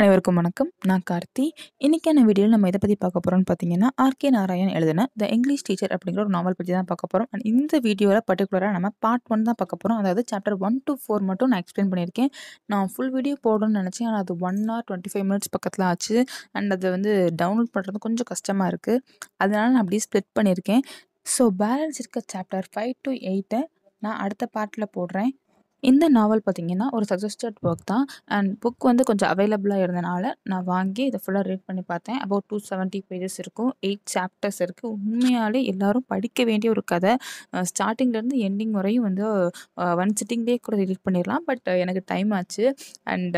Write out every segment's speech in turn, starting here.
அனைவருக்கும் வணக்கம் நான் கார்த்தி இன்றைக்கான வீடியோவில் நம்ம இதை பற்றி பார்க்க போகிறோம்னு பார்த்தீங்கன்னா ஆர்கே நாராயண் எழுதின த இங்கிலீஷ் டீச்சர் அப்படிங்கிற ஒரு நாவல் பற்றி தான் பார்க்க போகிறோம் அண்ட் இந்த வீடியோவில் பர்டிகுலராக நம்ம பார்ட் ஒன் தான் பார்க்க போகிறோம் அதாவது சாப்டர் ஒன் டு ஃபோர் மட்டும் நான் எக்ஸ்பிளைன் பண்ணியிருக்கேன் நான் ஃபுல் வீடியோ போடணும்னு நினச்சேன் ஆனால் அது one or twenty five minutes பக்கத்தில் ஆச்சு அண்ட் அதை வந்து டவுன்லோட் பண்ணுறது கொஞ்சம் கஷ்டமாக இருக்குது அதனால் நான் அப்படியே ஸ்ப்ளிட் பண்ணியிருக்கேன் ஸோ பேலன்ஸ் இருக்க சாப்டர் ஃபைவ் டு எயிட்டை நான் அடுத்த பார்ட்டில் போடுறேன் இந்த நாவல் பார்த்திங்கன்னா ஒரு சஜஸ்டட் புக் தான் அண்ட் புக் வந்து கொஞ்சம் அவைலபிளாக இருந்தனால நான் வாங்கி இதை ஃபுல்லாக ரீட் பண்ணி பார்த்தேன் அபவுட் டூ செவன்ட்டி பேஜஸ் இருக்கும் எயிட் சாப்டர்ஸ் இருக்குது உண்மையாலே எல்லோரும் படிக்க வேண்டிய ஒரு கதை ஸ்டார்டிங்லேருந்து எண்டிங் வரையும் வந்து ஒன் சிட்டிங்லேயே கூட ரீட் பண்ணிடலாம் பட் எனக்கு டைம் ஆச்சு அண்ட்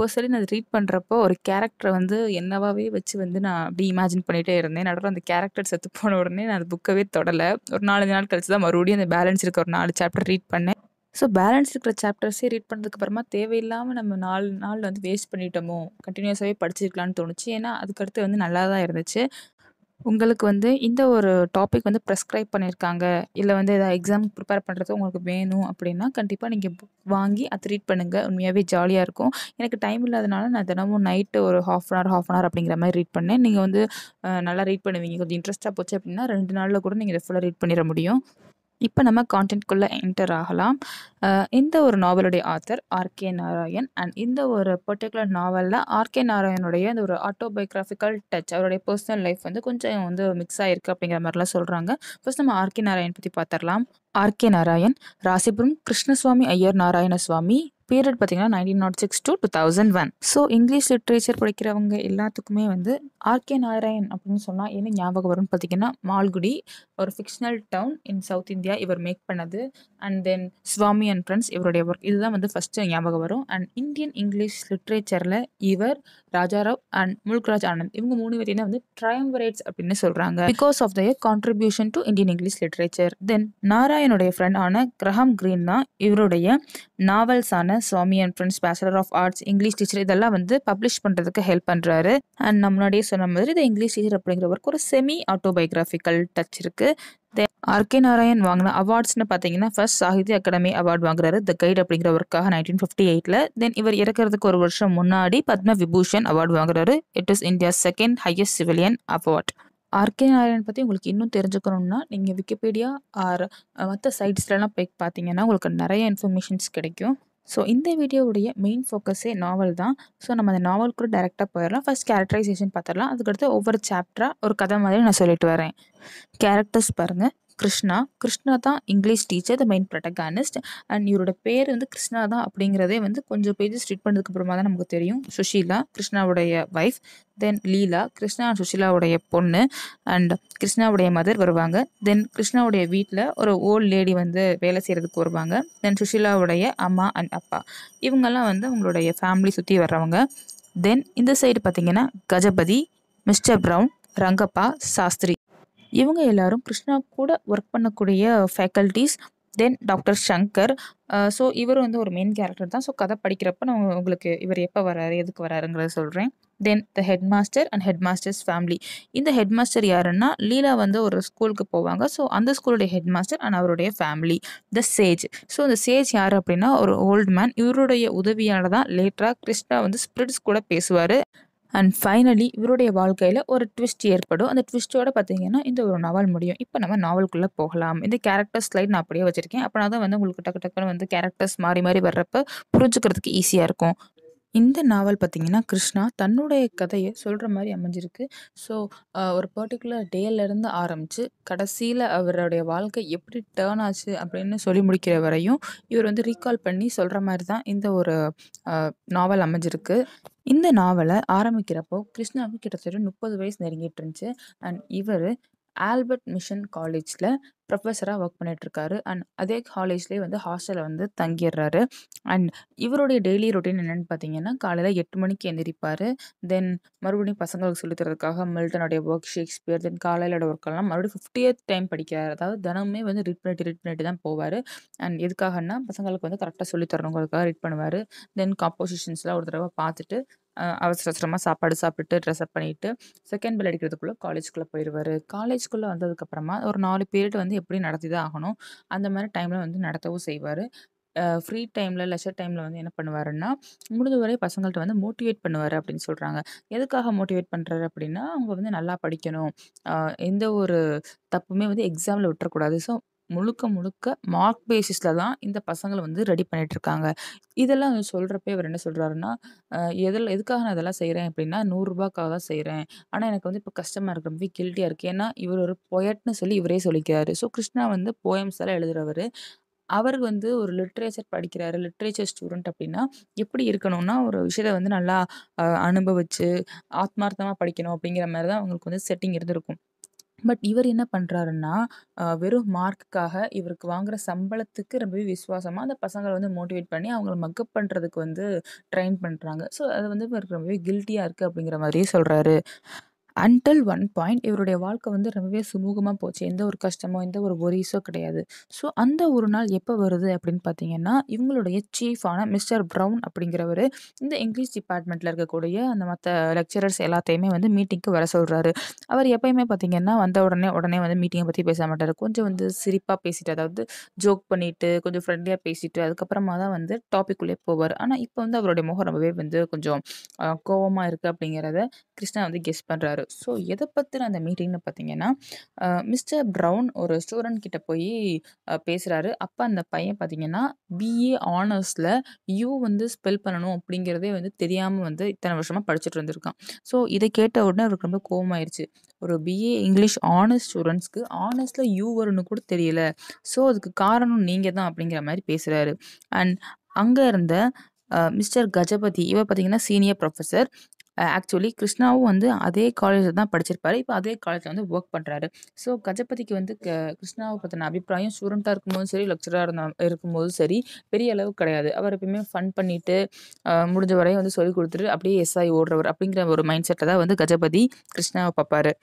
பர்சனலி நான் ரீட் பண்ணுறப்போ ஒரு கேரக்டரை வந்து என்னவாகவே வச்சு வந்து நான் அப்படி இமேஜின் பண்ணிகிட்டே இருந்தேன் நடுவில் அந்த கேரக்டர் செத்து போன உடனே நான் அந்த புக்கவே தொடலை ஒரு நாலஞ்சு நாள் கழிச்சு தான் மறுபடியும் அந்த பேலன்ஸ் இருக்க ஒரு நாலு சாப்டர் ரீட் பண்ணேன் ஸோ பேலன்ஸ் இருக்கிற சாப்டர்ஸே ரீட் பண்ணதுக்கு அப்புறமா தேவையில்லாமல் நம்ம நாலு நாள் வந்து வேஸ்ட் பண்ணிட்டோமோ கண்டினியூஸாகவே படிச்சிருக்கலான்னு தோணுச்சு ஏன்னா அதுக்கடுத்து வந்து நல்லா தான் இருந்துச்சு உங்களுக்கு வந்து இந்த ஒரு டாபிக் வந்து ப்ரெஸ்க்ரைப் பண்ணியிருக்காங்க இல்லை வந்து எதாவது எக்ஸாம் ப்ரிப்பேர் பண்ணுறது உங்களுக்கு வேணும் அப்படின்னா கண்டிப்பாக நீங்கள் புக் வாங்கி அதை ரீட் பண்ணுங்கள் உண்மையாகவே ஜாலியாக இருக்கும் எனக்கு டைம் இல்லாதனால நான் தினமும் நைட்டு ஒரு half an hour half an hour அப்படிங்கிற மாதிரி ரீட் பண்ணேன் நீங்கள் வந்து நல்லா ரீட் பண்ணுவீங்க கொஞ்சம் இன்ட்ரெஸ்ட்டாக போச்சு அப்படின்னா ரெண்டு நாளில் கூட நீங்கள் இதை ஃபுல்லாக ரீட் பண்ணிட முடியும் இப்போ நம்ம கான்டென்ட்குள்ளே என்டர் ஆகலாம் இந்த ஒரு நாவலுடைய ஆத்தர் ஆர்கே நாராயண் அண்ட் இந்த ஒரு பர்டிகுலர் நாவலில் ஆர்கே நாராயணுடைய அந்த ஒரு ஆட்டோபயோகிராஃபிக்கல் டச் அவருடைய பர்சனல் லைஃப் வந்து கொஞ்சம் வந்து மிக்ஸ் ஆகிருக்கு அப்படிங்கிற மாதிரிலாம் சொல்கிறாங்க ஃபர்ஸ்ட் நம்ம ஆர்கே நாராயண் பற்றி பார்த்துடலாம் ஆர்கே நாராயண் ராசிபுரம் கிருஷ்ணசுவாமி ஐயர் நாராயணசுவாமி பீரியட் பார்த்தீங்கன்னா nineteen naught six to two thousand one so English literature படிக்கிறவங்க எல்லாத்துக்குமே வந்து ஆர்கே நாராயண் அப்படின்னு சொன்னால் என்ன ஞாபகம் வரும்னு பார்த்தீங்கன்னா மால்குடி ஒரு fictional town in South India இவர் மேக் பண்ணது and then Swami and friends இவருடைய ஒர்க் இதுதான் வந்து ஃபஸ்ட்டு ஞாபகம் வரும் அண்ட் இந்தியன் இங்கிலீஷ் லிட்ரேச்சரில் இவர் ராஜாராவ் அண்ட் முல்க்ராஜ் ஆனந்த் இவங்க மூணு பேரையும் வந்து ட்ரயம்பரேட்ஸ் அப்படின்னு சொல்கிறாங்க because of their contribution to Indian English literature then நாராயணுடைய ஆன கிரஹாம் கிரீன் தான் இவருடைய நாவல்ஸான Swami and friends bachelor of arts English teacher இதெல்லாம் வந்து பப்ளிஷ் பண்ணுறதுக்கு ஹெல்ப் பண்ணுறாரு அண்ட் நம்ம முன்னாடியே சொன்ன மாதிரி இந்த இங்கிலீஷ் டீச்சர் ஒர்க் ஒரு செமி ஆட்டோபயோகிராஃபிக்கல் டச் இருக்குது ஆர்கே நாராயண் வாங்கின அவார்ட்ஸ்னு பார்த்தீங்கன்னா ஃபர்ஸ்ட் சாகித்ய அகாடமி அவார்ட் வாங்குறாரு த கைட் ஒர்க்காக நைன்டீன் ஃபிஃப்டி எயிட்டில் தென் இவர் இறக்கிறதுக்கு ஒரு வருஷம் முன்னாடி பத்ம விபூஷன் அவார்டு வாங்குறாரு it is India second highest civilian award R K Narayan பற்றி உங்களுக்கு இன்னும் தெரிஞ்சுக்கணும்னா நீங்கள் விக்கிபீடியா ஆர் மற்ற சைட்ஸ்லலாம் போய் பார்த்தீங்கன்னா உங்களுக்கு நிறைய இன்ஃபர்மேஷன்ஸ் கிடைக்கும் ஸோ இந்த வீடியோவுடைய மெயின் ஃபோக்கஸே நாவல் தான் ஸோ நம்ம அந்த நாவல் கூட டேரெக்டாக போயிடலாம் ஃபஸ்ட் கேரக்டரைசேஷன் பார்த்துடலாம் அதுக்கடுத்து ஒவ்வொரு சாப்டராக ஒரு கதை மாதிரி நான் சொல்லிட்டு வரேன் கேரக்டர்ஸ் பாருங்கள் கிருஷ்ணா கிருஷ்ணா தான் English teacher the main protagonist and இவரோட பேர் வந்து கிருஷ்ணா தான் அப்படிங்கிறதே வந்து கொஞ்சம் பேஜஸ் ரீட் பண்ணதுக்கு அப்புறமா தான் நமக்கு தெரியும் சுஷீலா கிருஷ்ணாவுடைய wife then Leela Krishna and சுஷீலாவுடைய பொண்ணு அண்ட் கிருஷ்ணாவுடைய மதர் வருவாங்க தென் கிருஷ்ணாவுடைய வீட்டில் ஒரு ஓல்ட் லேடி வந்து வேலை செய்கிறதுக்கு வருவாங்க தென் சுஷீலாவுடைய அம்மா அண்ட் அப்பா இவங்கெல்லாம் வந்து அவங்களுடைய ஃபேமிலி சுற்றி வர்றவங்க தென் இந்த சைடு பார்த்திங்கன்னா கஜபதி மிஸ்டர் ப்ரௌன் ரங்கப்பா சாஸ்திரி இவங்க எல்லாரும் கிருஷ்ணா கூட ஒர்க் பண்ணக்கூடிய faculties then doctor Shankar so இவர் வந்து ஒரு மெயின் கேரக்டர் தான் ஸோ கதை படிக்கிறப்ப நான் உங்களுக்கு இவர் எப்போ வராரு எதுக்கு வராருங்கிறத சொல்கிறேன் then the head master and head masters family இந்த ஹெட் மாஸ்டர் யாருன்னா லீலா வந்து ஒரு ஸ்கூலுக்கு போவாங்க ஸோ அந்த ஸ்கூலுடைய ஹெட் மாஸ்டர் அண்ட் அவருடைய ஃபேமிலி த சேஜ் ஸோ இந்த சேஜ் யார் அப்படின்னா ஒரு ஓல்டு மேன் இவருடைய உதவியால் தான் லேட்டராக கிருஷ்ணா வந்து ஸ்பிரிட்ஸ் கூட பேசுவார் அண்ட் ஃபைனலி இவருடைய வாழ்க்கையில் ஒரு ட்விஸ்ட் ஏற்படும் அந்த ட்விஸ்ட்டோட பார்த்தீங்கன்னா இந்த ஒரு நாவல் முடியும் இப்போ நம்ம நாவல்குள்ளே போகலாம் இந்த கேரக்டர் ஸ்லைட் நான் அப்படியே வச்சுருக்கேன் அப்படின்னா தான் வந்து உங்களுக்கு டக்கு டக்குன்னு வந்து கேரக்டர்ஸ் மாறி மாறி வர்றப்ப புரிஞ்சுக்கிறதுக்கு ஈஸியாக இருக்கும் இந்த நாவல் பார்த்தீங்கன்னா கிருஷ்ணா தன்னுடைய கதையை சொல்கிற மாதிரி அமைஞ்சிருக்கு ஸோ ஒரு பர்டிகுலர் டேலேருந்து ஆரம்பித்து கடைசியில் அவருடைய வாழ்க்கை எப்படி டேர்ன் ஆச்சு அப்படின்னு சொல்லி முடிக்கிற வரையும் இவர் வந்து ரீகால் பண்ணி சொல்கிற மாதிரி தான் இந்த ஒரு நாவல் அமைஞ்சிருக்கு இந்த நாவலை ஆரம்பிக்கிறப்போ கிருஷ்ணாவுக்கு கிட்டத்தட்ட முப்பது வயசு நெருங்கிட்டு இருந்துச்சு அண்ட் இவர் ஆல்பர்ட் மிஷன் காலேஜில் ப்ரொஃபஸராக ஒர்க் பண்ணிகிட்ருக்காரு அண்ட் அதே காலேஜ்லேயே வந்து ஹாஸ்டலில் வந்து தங்கிடுறாரு அண்ட் இவருடைய டெய்லி ரொட்டீன் என்னென்னு பார்த்தீங்கன்னா காலையில் எட்டு மணிக்கு எந்திரிப்பார் தென் மறுபடியும் பசங்களுக்கு சொல்லித்தரதுக்காக மில்டனுடைய ஒர்க் ஷேக்ஸ்பியர் தென் காலையிலோட ஒர்க்கெல்லாம் மறுபடியும் ஃபிஃப்டியத் டைம் படிக்கிறார் அதாவது தினமே வந்து ரீட் பண்ணிட்டு ரீட் பண்ணிட்டு தான் போவார் அண்ட் எதுக்காகன்னா பசங்களுக்கு வந்து கரெக்டாக சொல்லித்தரணுங்கிறதுக்காக ரீட் பண்ணுவார் தென் காம்போசிஷன்ஸ்லாம் ஒரு தடவை பார்த்துட்டு அவசர அவசரமாக சாப்பாடு சாப்பிட்டு ட்ரெஸ்அப் பண்ணிவிட்டு செகண்ட் பெல் அடிக்கிறதுக்குள்ளே காலேஜ்குள்ளே போயிடுவார் காலேஜுக்குள்ளே வந்ததுக்கப்புறமா ஒரு நாலு பீரியட் வந்து எப்படி நடத்தி தான் ஆகணும் அந்த மாதிரி டைமில் வந்து நடத்தவும் செய்வார் ஃப்ரீ டைமில் லெஷர் டைமில் வந்து என்ன பண்ணுவாருன்னா முடிஞ்ச வரை பசங்கள்கிட்ட வந்து மோட்டிவேட் பண்ணுவார் அப்படின்னு சொல்கிறாங்க எதுக்காக மோட்டிவேட் பண்ணுறாரு அப்படின்னா அவங்க வந்து நல்லா படிக்கணும் எந்த ஒரு தப்புமே வந்து எக்ஸாமில் விட்டுறக்கூடாது ஸோ முழுக்க முழுக்க மார்க் பேசிஸில் தான் இந்த பசங்களை வந்து ரெடி பண்ணிகிட்ருக்காங்க இதெல்லாம் சொல்கிறப்ப இவர் என்ன சொல்கிறாருன்னா எதில் எதுக்காக நான் இதெல்லாம் செய்கிறேன் அப்படின்னா நூறுரூபாக்காக தான் செய்கிறேன் ஆனால் எனக்கு வந்து இப்போ கஷ்டமாக இருக்கிறப்ப கில்ட்டியாக இருக்குது ஏன்னா இவர் ஒரு பொயட்னு சொல்லி இவரே சொல்லிக்கிறாரு ஸோ கிருஷ்ணா வந்து போயம்ஸ் எல்லாம் எழுதுகிறவர் அவர் வந்து ஒரு லிட்ரேச்சர் படிக்கிறாரு லிட்ரேச்சர் ஸ்டூடெண்ட் அப்படின்னா எப்படி இருக்கணும்னா ஒரு விஷயத்தை வந்து நல்லா அனுபவித்து ஆத்மார்த்தமாக படிக்கணும் அப்படிங்கிற மாதிரி தான் அவங்களுக்கு வந்து செட்டிங் இருந்திருக்கும் பட் இவர் என்ன பண்ணுறாருன்னா வெறும் மார்க்குக்காக இவருக்கு வாங்குற சம்பளத்துக்கு ரொம்பவே விசுவாசமாக அந்த பசங்களை வந்து மோட்டிவேட் பண்ணி அவங்கள மக்கப் பண்ணுறதுக்கு வந்து ட்ரெயின் பண்ணுறாங்க ஸோ அது வந்து இவருக்கு ரொம்பவே கில்ட்டியாக இருக்குது அப்படிங்கிற மாதிரியே சொல்கிறாரு அன்டல் ஒன் பாயிண்ட் இவருடைய வாழ்க்கை வந்து ரொம்பவே சுமூகமாக போச்சு எந்த ஒரு கஷ்டமோ எந்த ஒரு ஒரிஸோ கிடையாது ஸோ அந்த ஒரு நாள் எப்போ வருது அப்படின்னு பார்த்தீங்கன்னா இவங்களுடைய சீஃபான மிஸ்டர் ப்ரௌன் அப்படிங்கிறவர் இந்த இங்கிலீஷ் டிபார்ட்மெண்ட்டில் இருக்கக்கூடிய அந்த மற்ற லெக்சரர்ஸ் எல்லாத்தையுமே வந்து மீட்டிங்க்கு வர சொல்கிறாரு அவர் எப்பயுமே பார்த்தீங்கன்னா வந்த உடனே உடனே வந்து மீட்டிங்கை பற்றி பேச மாட்டார் கொஞ்சம் வந்து சிரிப்பாக பேசிட்டு அதாவது ஜோக் பண்ணிவிட்டு கொஞ்சம் ஃப்ரெண்ட்லியாக பேசிட்டு அதுக்கப்புறமா தான் வந்து டாபிக்குள்ளே போவார் ஆனால் இப்போ வந்து அவருடைய முகம் ரொம்பவே வந்து கொஞ்சம் கோபமாக இருக்குது அப்படிங்கிறத கிருஷ்ணா வந்து கெஸ் பண்ணுறாரு இருக்காரு ஸோ எதை பற்றின அந்த மீட்டிங்னு பார்த்தீங்கன்னா மிஸ்டர் ப்ரௌன் ஒரு ஸ்டூடெண்ட் கிட்ட போய் பேசுகிறாரு அப்போ அந்த பையன் பார்த்தீங்கன்னா பிஏ ஆனர்ஸில் யூ வந்து ஸ்பெல் பண்ணணும் அப்படிங்கிறதே வந்து தெரியாமல் வந்து இத்தனை வருஷமாக படிச்சுட்டு வந்திருக்கான் ஸோ இதை கேட்ட உடனே அவருக்கு ரொம்ப கோபமாயிருச்சு ஒரு பிஏ இங்கிலீஷ் ஆனர்ஸ் ஸ்டூடெண்ட்ஸ்க்கு ஆனர்ஸில் யூ வரும்னு கூட தெரியல ஸோ அதுக்கு காரணம் நீங்கள் தான் அப்படிங்கிற மாதிரி பேசுகிறாரு அண்ட் அங்கே இருந்த மிஸ்டர் கஜபதி இவர் பார்த்தீங்கன்னா சீனியர் ப்ரொஃபஸர் ஆக்சுவலி கிருஷ்ணாவும் வந்து அதே காலேஜில் தான் படிச்சிருப்பாரு இப்போ அதே காலேஜில் வந்து ஒர்க் பண்ணுறாரு ஸோ கஜபதிக்கு வந்து கிருஷ்ணாவை பற்றின அபிப்பிராயம் ஸ்டூடெண்ட்டாக இருக்கும்போதும் சரி லெக்சராக இருந்த இருக்கும்போதும் சரி பெரிய அளவு கிடையாது அவர் எப்பயுமே ஃபன் பண்ணிவிட்டு முடிஞ்ச வரையும் வந்து சொல்லிக் கொடுத்துட்டு அப்படியே எஸ்ஐ ஓடுறவர் அப்படிங்கிற ஒரு மைண்ட் செட்டை தான் வந்து கஜபதி கிருஷ்ணாவை பார்ப்பாரு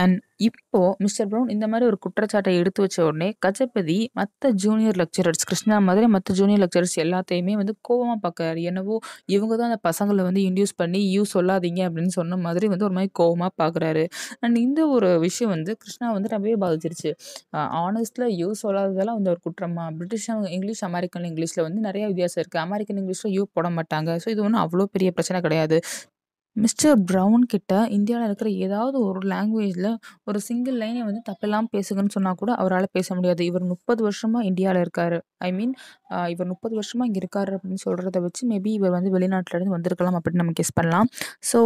அண்ட் இப்போ மிஸ்டர் ப்ரௌன் இந்த மாதிரி ஒரு குற்றச்சாட்டை எடுத்து வச்ச உடனே கஜபதி மற்ற ஜூனியர் லெக்சரர்ஸ் கிருஷ்ணா மாதிரி மற்ற ஜூனியர் லெக்சரர்ஸ் எல்லாத்தையுமே வந்து கோபமாக பார்க்குறாரு என்னவோ இவங்க தான் அந்த பசங்களை வந்து இன்டியூஸ் பண்ணி யூ சொல்லாதீங்க அப்படின்னு சொன்ன மாதிரி வந்து ஒரு மாதிரி கோபமாக பார்க்குறாரு அண்ட் இந்த ஒரு விஷயம் வந்து கிருஷ்ணா வந்து ரொம்பவே பாதிச்சிருச்சு ஆனஸ்டில் யூ சொல்லாததெல்லாம் வந்து ஒரு குற்றமா பிரிட்டிஷ் இங்கிலீஷ் அமெரிக்கன் இங்கிலீஷில் வந்து நிறைய வித்தியாசம் இருக்குது அமெரிக்கன் இங்கிலீஷில் யூ போட மாட்டாங்க ஸோ இது ஒன்றும் அவ்வளோ பெரிய பிரச்சனை கிடையாது மிஸ்டர் ப்ரௌன் கிட்ட இந்தியாவில் இருக்கிற ஏதாவது ஒரு லாங்குவேஜில் ஒரு சிங்கிள் லைனை வந்து தப்பில்லாமல் பேசுங்கன்னு சொன்னால் கூட அவரால் பேச முடியாது இவர் முப்பது வருஷமாக இந்தியாவில் இருக்கார் ஐ மீன் இவர் முப்பது வருஷமாக இங்கே இருக்கார் அப்படின்னு சொல்கிறத வச்சு மேபி இவர் வந்து வெளிநாட்டிலேருந்து வந்திருக்கலாம் அப்படின்னு நம்ம கெஸ் பண்ணலாம் ஸோ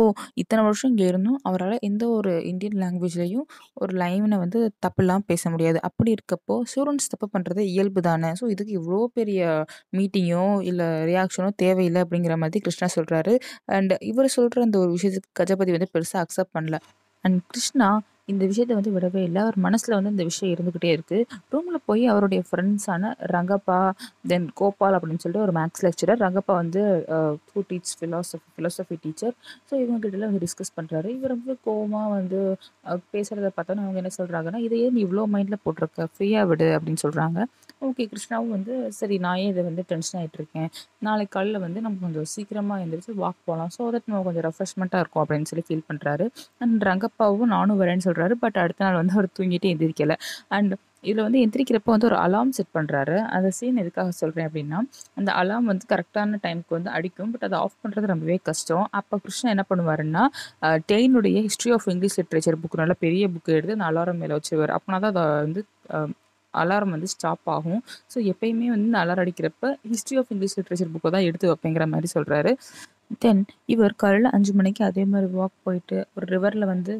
இத்தனை வருஷம் இங்கே இருந்தும் அவரால் எந்த ஒரு இந்தியன் லாங்குவேஜ்லேயும் ஒரு லைனை வந்து தப்புலாம் பேச முடியாது அப்படி இருக்கப்போ ஸ்டூடெண்ட்ஸ் தப்பு பண்ணுறது இயல்பு தானே ஸோ இதுக்கு இவ்வளோ பெரிய மீட்டிங்கோ இல்லை ரியாக்ஷனோ தேவையில்லை அப்படிங்கிற மாதிரி கிருஷ்ணா சொல்கிறாரு அண்ட் இவர் சொல்கிற அந்த ஒரு விஷயத்துக்கு கஜபதி வந்து பெருசாக அக்செப்ட் பண்ணல அண்ட் கிருஷ்ணா இந்த விஷயத்த வந்து விடவே இல்லை அவர் மனசில் வந்து இந்த விஷயம் இருந்துக்கிட்டே இருக்குது ரூமில் போய் அவருடைய ஃப்ரெண்ட்ஸான ரங்கப்பா தென் கோபால் அப்படின்னு சொல்லிட்டு ஒரு மேக்ஸ் லெக்சரர் ரங்கப்பா வந்து to teach philosophy philosophy teacher so இவங்ககிட்டலாம் வந்து டிஸ்கஸ் பண்ணுறாரு இவர் வந்து கோமா வந்து பேசுகிறத பார்த்தோன்னா அவங்க என்ன சொல்கிறாங்கன்னா இதையே நீ இவ்வளோ மைண்டில் போட்டிருக்க ஃப்ரீயாக விடு அப்படின்னு சொல்கிறாங்க ஓகே கிருஷ்ணாவும் வந்து சரி நான் இதை வந்து டென்ஷன் ஆகிட்டு இருக்கேன் நாளைக்கு காலையில் வந்து நம்ம கொஞ்சம் சீக்கிரமாக எழுந்திரிச்சு வாக் போகலாம் ஸோ தட் நம்ம கொஞ்சம் ரெஃப்ரெஷ்மெண்ட்டாக இருக்கும் அப்படின்னு சொல்லி ஃபீல் பண்ணுறாரு அண்ட் ரங்கப்பாவும் நானும் வரேன்னு சொல்கிறாரு பட் அடுத்த நாள் வந்து அவர் தூங்கிட்டு எந்திரிக்கலை அண்ட் இதில் வந்து எந்திரிக்கிறப்போ வந்து ஒரு அலாம் செட் பண்ணுறாரு அந்த சீன் எதுக்காக சொல்கிறேன் அப்படின்னா அந்த அலாம் வந்து கரெக்டான டைமுக்கு வந்து அடிக்கும் பட் அதை ஆஃப் பண்ணுறது ரொம்பவே கஷ்டம் அப்போ கிருஷ்ணா என்ன பண்ணுவாருன்னா டெய்னுடைய history of English literature book நல்லா பெரிய புக் எடுத்து அந்த அலாரம் மேலே வச்சுருவார் அப்போனா தான் அதை வந்து அலாரம் வந்து ஸ்டாப் ஆகும் ஸோ எப்பயுமே வந்து அலாரம் அடிக்கிறப்ப ஹிஸ்ட்ரி ஆஃப் இங்கிலீஷ் லிட்ரேச்சர் புக்கை தான் எடுத்து வைப்பேங்கிற மாதிரி சொல்கிறாரு தென் இவர் காலையில் அஞ்சு மணிக்கு அதே மாதிரி வாக் போயிட்டு ஒரு ரிவரில் வந்து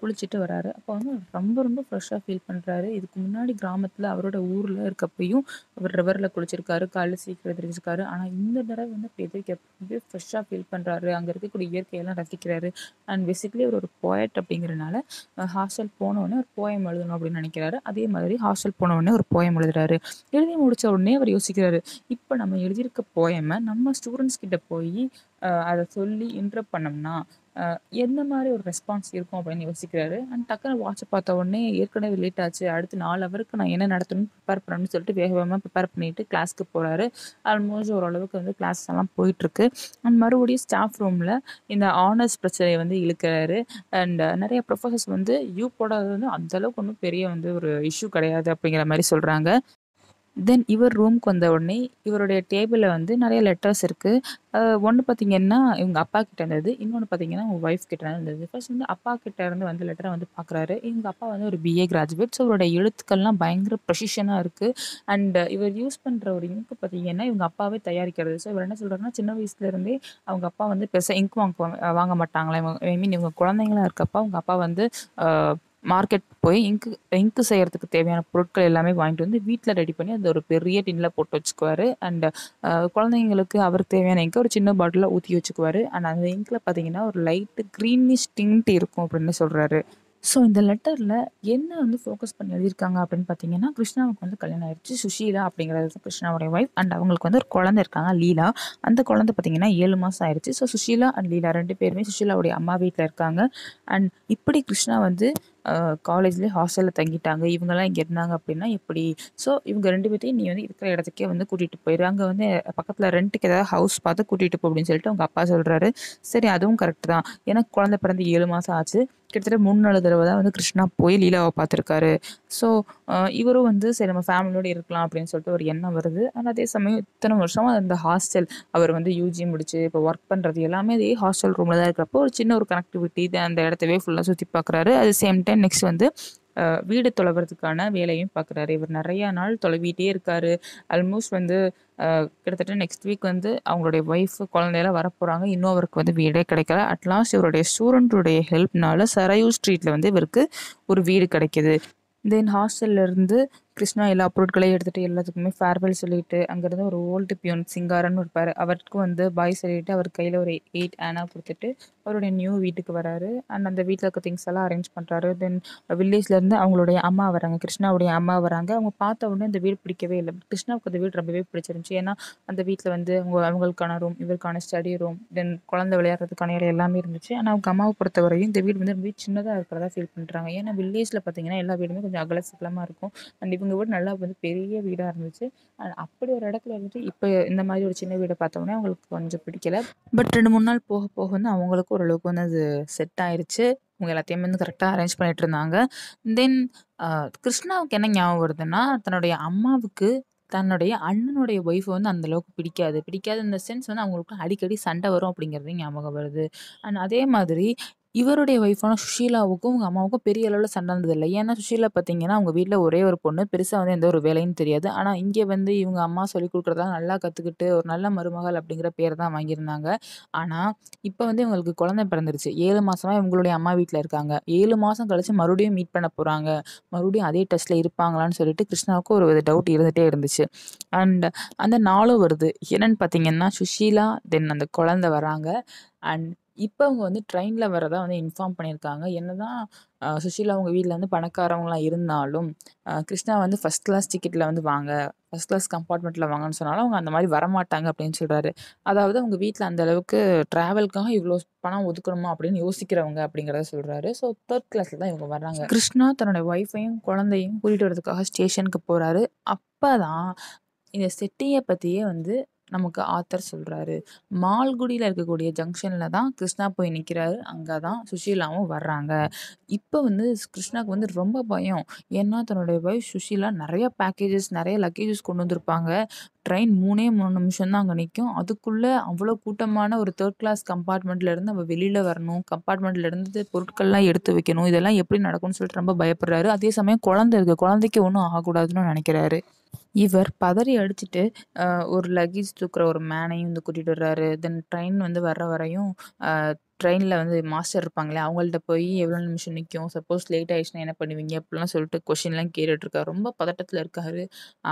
குளிச்சுட்டு வராரு அப்போ வந்து ரொம்ப ரொம்ப ஃப்ரெஷ்ஷாக ஃபீல் பண்ணுறாரு இதுக்கு முன்னாடி கிராமத்தில் அவரோட ஊரில் இருக்கப்பையும் அவர் ரிவரில் குளிச்சிருக்காரு காலையில் சீக்கிரம் தெரிஞ்சிருக்காரு ஆனால் இந்த தடவை வந்து அப்படி எதிர்க்க ஃப்ரெஷ்ஷாக ஃபீல் பண்ணுறாரு அங்கே இருக்கக்கூடிய இயற்கையெல்லாம் ரசிக்கிறாரு அண்ட் பேசிக்கலி அவர் ஒரு போயட் அப்படிங்கிறனால ஹாஸ்டல் போனவுடனே ஒரு போயம் எழுதணும் அப்படின்னு நினைக்கிறாரு அதே மாதிரி ஹாஸ்டல் போனவுடனே ஒரு போயம் எழுதுறாரு எழுதி முடித்த உடனே அவர் யோசிக்கிறாரு இப்போ நம்ம எழுதியிருக்க போயமை நம்ம ஸ்டூடெண்ட்ஸ் கிட்ட போய் அதை சொல்லி இன்ட்ரப் பண்ணோம்னா எந்த மாதிரி ஒரு ரெஸ்பான்ஸ் இருக்கும் அப்படின்னு யோசிக்கிறாரு அண்ட் டக்குன்னு வாட்சை பார்த்த உடனே ஏற்கனவே லேட் ஆச்சு அடுத்து நாலு அவருக்கு நான் என்ன நடத்தணும்னு ப்ரிப்பேர் பண்ணணும்னு சொல்லிட்டு வேக வேகமாக ப்ரிப்பேர் பண்ணிட்டு கிளாஸ்க்கு போகிறாரு ஆல்மோஸ்ட் ஓரளவுக்கு வந்து கிளாஸ் எல்லாம் போயிட்டுருக்கு அண்ட் மறுபடியும் ஸ்டாஃப் ரூமில் இந்த ஆனர்ஸ் பிரச்சனையை வந்து இழுக்கிறாரு அண்ட் நிறைய ப்ரொஃபஸர்ஸ் வந்து யூ போடாதது வந்து அந்தளவுக்கு ஒன்றும் பெரிய வந்து ஒரு இஷ்யூ கிடையாது அப்படிங்கிற மாதிரி சொல்கிறாங்க தென் இவர் ரூம்க்கு வந்த உடனே இவருடைய டேபிளில் வந்து நிறைய லெட்டர்ஸ் இருக்குது ஒன்று பார்த்தீங்கன்னா இவங்க அப்பா கிட்டே இருந்தது இன்னொன்று பார்த்தீங்கன்னா உங்கள் ஒய்ஃப் கிட்டே இருந்தது ஃபர்ஸ்ட் வந்து அப்பா கிட்டே இருந்து வந்து லெட்டரை வந்து பார்க்குறாரு இவங்க அப்பா வந்து ஒரு பிஏ கிராஜுவேட் ஸோ அவருடைய எழுத்துக்கள்லாம் பயங்கர ப்ரொசிஷனாக இருக்குது அண்ட் இவர் யூஸ் பண்ணுற ஒரு இங்க் பார்த்தீங்கன்னா இவங்க அப்பாவே தயாரிக்கிறது ஸோ இவர் என்ன சொல்கிறாருன்னா சின்ன வயசுலேருந்தே அவங்க அப்பா வந்து பெருசாக இங்க் வாங்க வாங்க மாட்டாங்களா ஐ மீன் இவங்க குழந்தைங்களாம் இருக்கப்போ அவங்க அப்பா வந்து மார்க்கெட் போய் இங்கு இங்கு செய்கிறதுக்கு தேவையான பொருட்கள் எல்லாமே வாங்கிட்டு வந்து வீட்டில் ரெடி பண்ணி அந்த ஒரு பெரிய டின்னில் போட்டு வச்சுக்குவார் அண்ட் குழந்தைங்களுக்கு அவருக்கு தேவையான இங்கு ஒரு சின்ன பாட்டிலில் ஊற்றி வச்சுக்குவார் அண்ட் அந்த இங்கில் பார்த்தீங்கன்னா ஒரு லைட்டு க்ரீனிஷ் டிங்ட் இருக்கும் அப்படின்னு சொல்கிறாரு ஸோ இந்த லெட்டரில் என்ன வந்து ஃபோக்கஸ் பண்ணி எழுதியிருக்காங்க அப்படின்னு பார்த்தீங்கன்னா கிருஷ்ணாவுக்கு வந்து கல்யாணம் ஆயிடுச்சு சுஷீலா அப்படிங்கிறது கிருஷ்ணாவுடைய ஒய்ஃப் அண்ட் அவங்களுக்கு வந்து ஒரு குழந்தை இருக்காங்க லீலா அந்த குழந்தை பார்த்தீங்கன்னா ஏழு மாதம் ஆயிடுச்சு ஸோ சுஷீலா அண்ட் லீலா ரெண்டு பேருமே சுஷீலாவுடைய அம்மா வீட்டில் இருக்காங்க அண்ட் இப்படி கிருஷ்ணா வந்து காலேஜ்லேயே ஹாஸ்டலில் தங்கிட்டாங்க இவங்கெல்லாம் இங்கே இருந்தாங்க அப்படின்னா எப்படி ஸோ இவங்க ரெண்டு பேர்த்தையும் நீ வந்து இருக்கிற இடத்துக்கே வந்து கூட்டிகிட்டு போயிரு அங்கே வந்து பக்கத்தில் ரெண்ட்டுக்கு ஏதாவது ஹவுஸ் பார்த்து கூட்டிகிட்டு போ அப்படின்னு சொல்லிட்டு அவங்க அப்பா சொல்கிறாரு சரி அதுவும் கரெக்ட் தான் ஏன்னா குழந்தை பிறந்த ஏழு மாதம் ஆச்சு கிட்டத்தட்ட மூணு நாலு தடவை தான் வந்து கிருஷ்ணா போய் லீலாவை பார்த்துருக்காரு ஸோ இவரும் வந்து சரி நம்ம ஃபேமிலியோடு இருக்கலாம் அப்படின்னு சொல்லிட்டு ஒரு எண்ணம் வருது ஆனால் அதே சமயம் இத்தனை வருஷமாக அந்த ஹாஸ்டல் அவர் வந்து யூஜி முடிச்சு இப்போ ஒர்க் பண்ணுறது எல்லாமே அதே ஹாஸ்டல் ரூமில் தான் இருக்கிறப்போ ஒரு சின்ன ஒரு கனெக்டிவிட்டி அந்த இடத்தவே ஃபுல்லாக சுற்றி பார்க்குறாரு அது சேம் டைம் சொல்லிட்டேன் நெக்ஸ்ட் வந்து வீடு தொலைவுறதுக்கான வேலையும் பார்க்குறாரு இவர் நிறையா நாள் தொலைவிட்டே இருக்காரு ஆல்மோஸ்ட் வந்து கிட்டத்தட்ட நெக்ஸ்ட் வீக் வந்து அவங்களுடைய ஒய்ஃப் குழந்தையெல்லாம் வரப்போகிறாங்க இன்னும் அவருக்கு வந்து வீடே கிடைக்கல அட்லாஸ்ட் இவருடைய ஸ்டூடெண்ட்டுடைய ஹெல்ப்னால சரையூ ஸ்ட்ரீட்டில் வந்து இவருக்கு ஒரு வீடு கிடைக்கிது தென் ஹாஸ்டல்லேருந்து கிருஷ்ணா எல்லா பொருட்களையும் எடுத்துகிட்டு எல்லாத்துக்குமே ஃபேர்வெல் சொல்லிட்டு அங்கேருந்து ஒரு ஓல்டு பியூன் சிங்காரன்னு இருப்பார் அவருக்கு வந்து பாய் சொல்லிட்டு அவர் கையில் ஒரு எயிட் ஆனா கொடுத்துட்டு அவருடைய நியூ வீட்டுக்கு வராரு அண்ட் அந்த வீட்டில் இருக்க திங்ஸ் எல்லாம் அரேஞ்ச் பண்ணுறாரு தென் வில்லேஜ்லேருந்து அவங்களுடைய அம்மா வராங்க கிருஷ்ணாவுடைய அம்மா வராங்க அவங்க பார்த்த உடனே அந்த வீடு பிடிக்கவே இல்லை கிருஷ்ணாவுக்கு அந்த வீடு ரொம்பவே பிடிச்சிருந்துச்சு ஏன்னா அந்த வீட்டில் வந்து அவங்க அவங்களுக்கான ரூம் இவருக்கான ஸ்டடி ரூம் தென் குழந்தை விளையாடுறதுக்கான இடம் எல்லாமே இருந்துச்சு ஆனால் அவங்க அம்மாவை பொறுத்த வரையும் இந்த வீடு வந்து ரொம்ப சின்னதாக இருக்கிறதா ஃபீல் பண்ணுறாங்க ஏன்னா வில்லேஜில் பார்த்தீங்கன்னா எல்லா வீடுமே கொஞ்சம் அகலசகலமாக இருக்கும் அண்ட் இவங்க வீடு நல்லா வந்து பெரிய வீடாக இருந்துச்சு அண்ட் அப்படி ஒரு இடத்துல இருந்துட்டு இப்போ இந்த மாதிரி ஒரு சின்ன வீடை பார்த்தோன்னே அவங்களுக்கு கொஞ்சம் பிடிக்கல பட் ரெண்டு மூணு நாள் போக போக வந்து அவங்களுக்கும் ஓரளவுக்கு வந்து அது செட் ஆயிடுச்சு அவங்க எல்லாத்தையுமே வந்து கரெக்டாக அரேஞ்ச் பண்ணிட்டு இருந்தாங்க தென் கிருஷ்ணாவுக்கு என்ன ஞாபகம் வருதுன்னா தன்னுடைய அம்மாவுக்கு தன்னுடைய அண்ணனுடைய ஒய்ஃப் வந்து அந்த அளவுக்கு பிடிக்காது பிடிக்காது இந்த சென்ஸ் வந்து அவங்களுக்கு அடிக்கடி சண்டை வரும் அப்படிங்கிறது ஞாபகம் வருது அண்ட் அதே மாதிரி இவருடைய ஒய்ஃபான சுஷீலாவுக்கும் உங்கள் அம்மாவுக்கும் பெரிய அளவில் சண்டை இல்லை ஏன்னா சுஷீலா பார்த்தீங்கன்னா அவங்க வீட்டில் ஒரே ஒரு பொண்ணு பெருசாக வந்து எந்த ஒரு வேலையும் தெரியாது ஆனால் இங்கே வந்து இவங்க அம்மா சொல்லிக் கொடுக்குறதா நல்லா கற்றுக்கிட்டு ஒரு நல்ல மருமகள் அப்படிங்கிற பேர் தான் வாங்கியிருந்தாங்க ஆனால் இப்போ வந்து இவங்களுக்கு குழந்தை பிறந்துருச்சு ஏழு மாதமாக இவங்களுடைய அம்மா வீட்டில் இருக்காங்க ஏழு மாதம் கழித்து மறுபடியும் மீட் பண்ண போகிறாங்க மறுபடியும் அதே டெஸ்ட்டில் இருப்பாங்களான்னு சொல்லிட்டு கிருஷ்ணாவுக்கு ஒரு டவுட் இருந்துகிட்டே இருந்துச்சு அண்ட் அந்த நாளும் வருது என்னன்னு பார்த்தீங்கன்னா சுஷீலா தென் அந்த குழந்தை வராங்க அண்ட் இப்போ அவங்க வந்து ட்ரெயினில் வரதான் வந்து இன்ஃபார்ம் பண்ணியிருக்காங்க என்னதான் சுஷீலா அவங்க வீட்டில் வந்து பணக்காரவங்களாம் இருந்தாலும் கிருஷ்ணா வந்து ஃபஸ்ட் கிளாஸ் டிக்கெட்டில் வந்து வாங்க ஃபஸ்ட் கிளாஸ் கம்பார்ட்மெண்ட்டில் வாங்கன்னு சொன்னாலும் அவங்க அந்த மாதிரி வரமாட்டாங்க அப்படின்னு சொல்கிறாரு அதாவது அவங்க வீட்டில் அந்தளவுக்கு ட்ராவலுக்காக ட்ராவல்க்காக இவ்வளோ பணம் ஒதுக்கணுமா அப்படின்னு யோசிக்கிறவங்க அப்படிங்கிறத சொல்கிறாரு ஸோ தேர்ட் கிளாஸில் தான் இவங்க வர்றாங்க கிருஷ்ணா தன்னுடைய ஒய்ஃபையும் குழந்தையும் கூட்டிகிட்டு வரதுக்காக ஸ்டேஷனுக்கு போகிறாரு அப்போ தான் இந்த செட்டியை பற்றியே வந்து நமக்கு ஆத்தர் சொல்கிறாரு மால்குடியில் இருக்கக்கூடிய ஜங்ஷனில் தான் கிருஷ்ணா போய் நிற்கிறாரு அங்கே தான் சுஷீலாவும் வர்றாங்க இப்போ வந்து கிருஷ்ணாவுக்கு வந்து ரொம்ப பயம் ஏன்னா தன்னுடைய ஒய்ஃப் சுஷீலா நிறைய பேக்கேஜஸ் நிறைய லக்கேஜஸ் கொண்டு வந்திருப்பாங்க ட்ரெயின் மூணே மூணு நிமிஷம் தான் அங்கே நிற்கும் அதுக்குள்ளே அவ்வளோ கூட்டமான ஒரு தேர்ட் கிளாஸ் கம்பார்ட்மெண்ட்லேருந்து நம்ம வெளியில் வரணும் கம்பார்ட்மெண்ட்லேருந்து பொருட்கள்லாம் எடுத்து வைக்கணும் இதெல்லாம் எப்படி நடக்கும்னு சொல்லிட்டு ரொம்ப பயப்படுறாரு அதே சமயம் குழந்தை இருக்குது குழந்தைக்கு ஒன்றும் ஆகக்கூடாதுன்னு நினைக்கிறாரு இவர் பதறி அடிச்சுட்டு ஒரு லக்கேஜ் தூக்குற ஒரு மேனையும் வந்து கூட்டிகிட்டு வர்றாரு தென் ட்ரெயின் வந்து வர்ற வரையும் ட்ரெயினில் வந்து மாஸ்டர் இருப்பாங்களே அவங்கள்ட்ட போய் எவ்வளோ நிமிஷம் நிற்கும் சப்போஸ் லேட் ஆகிடுச்சுன்னா என்ன பண்ணுவீங்க அப்படிலாம் சொல்லிட்டு கொஷின்லாம் கேட்டுட்ருக்காரு ரொம்ப பதட்டத்தில் இருக்காரு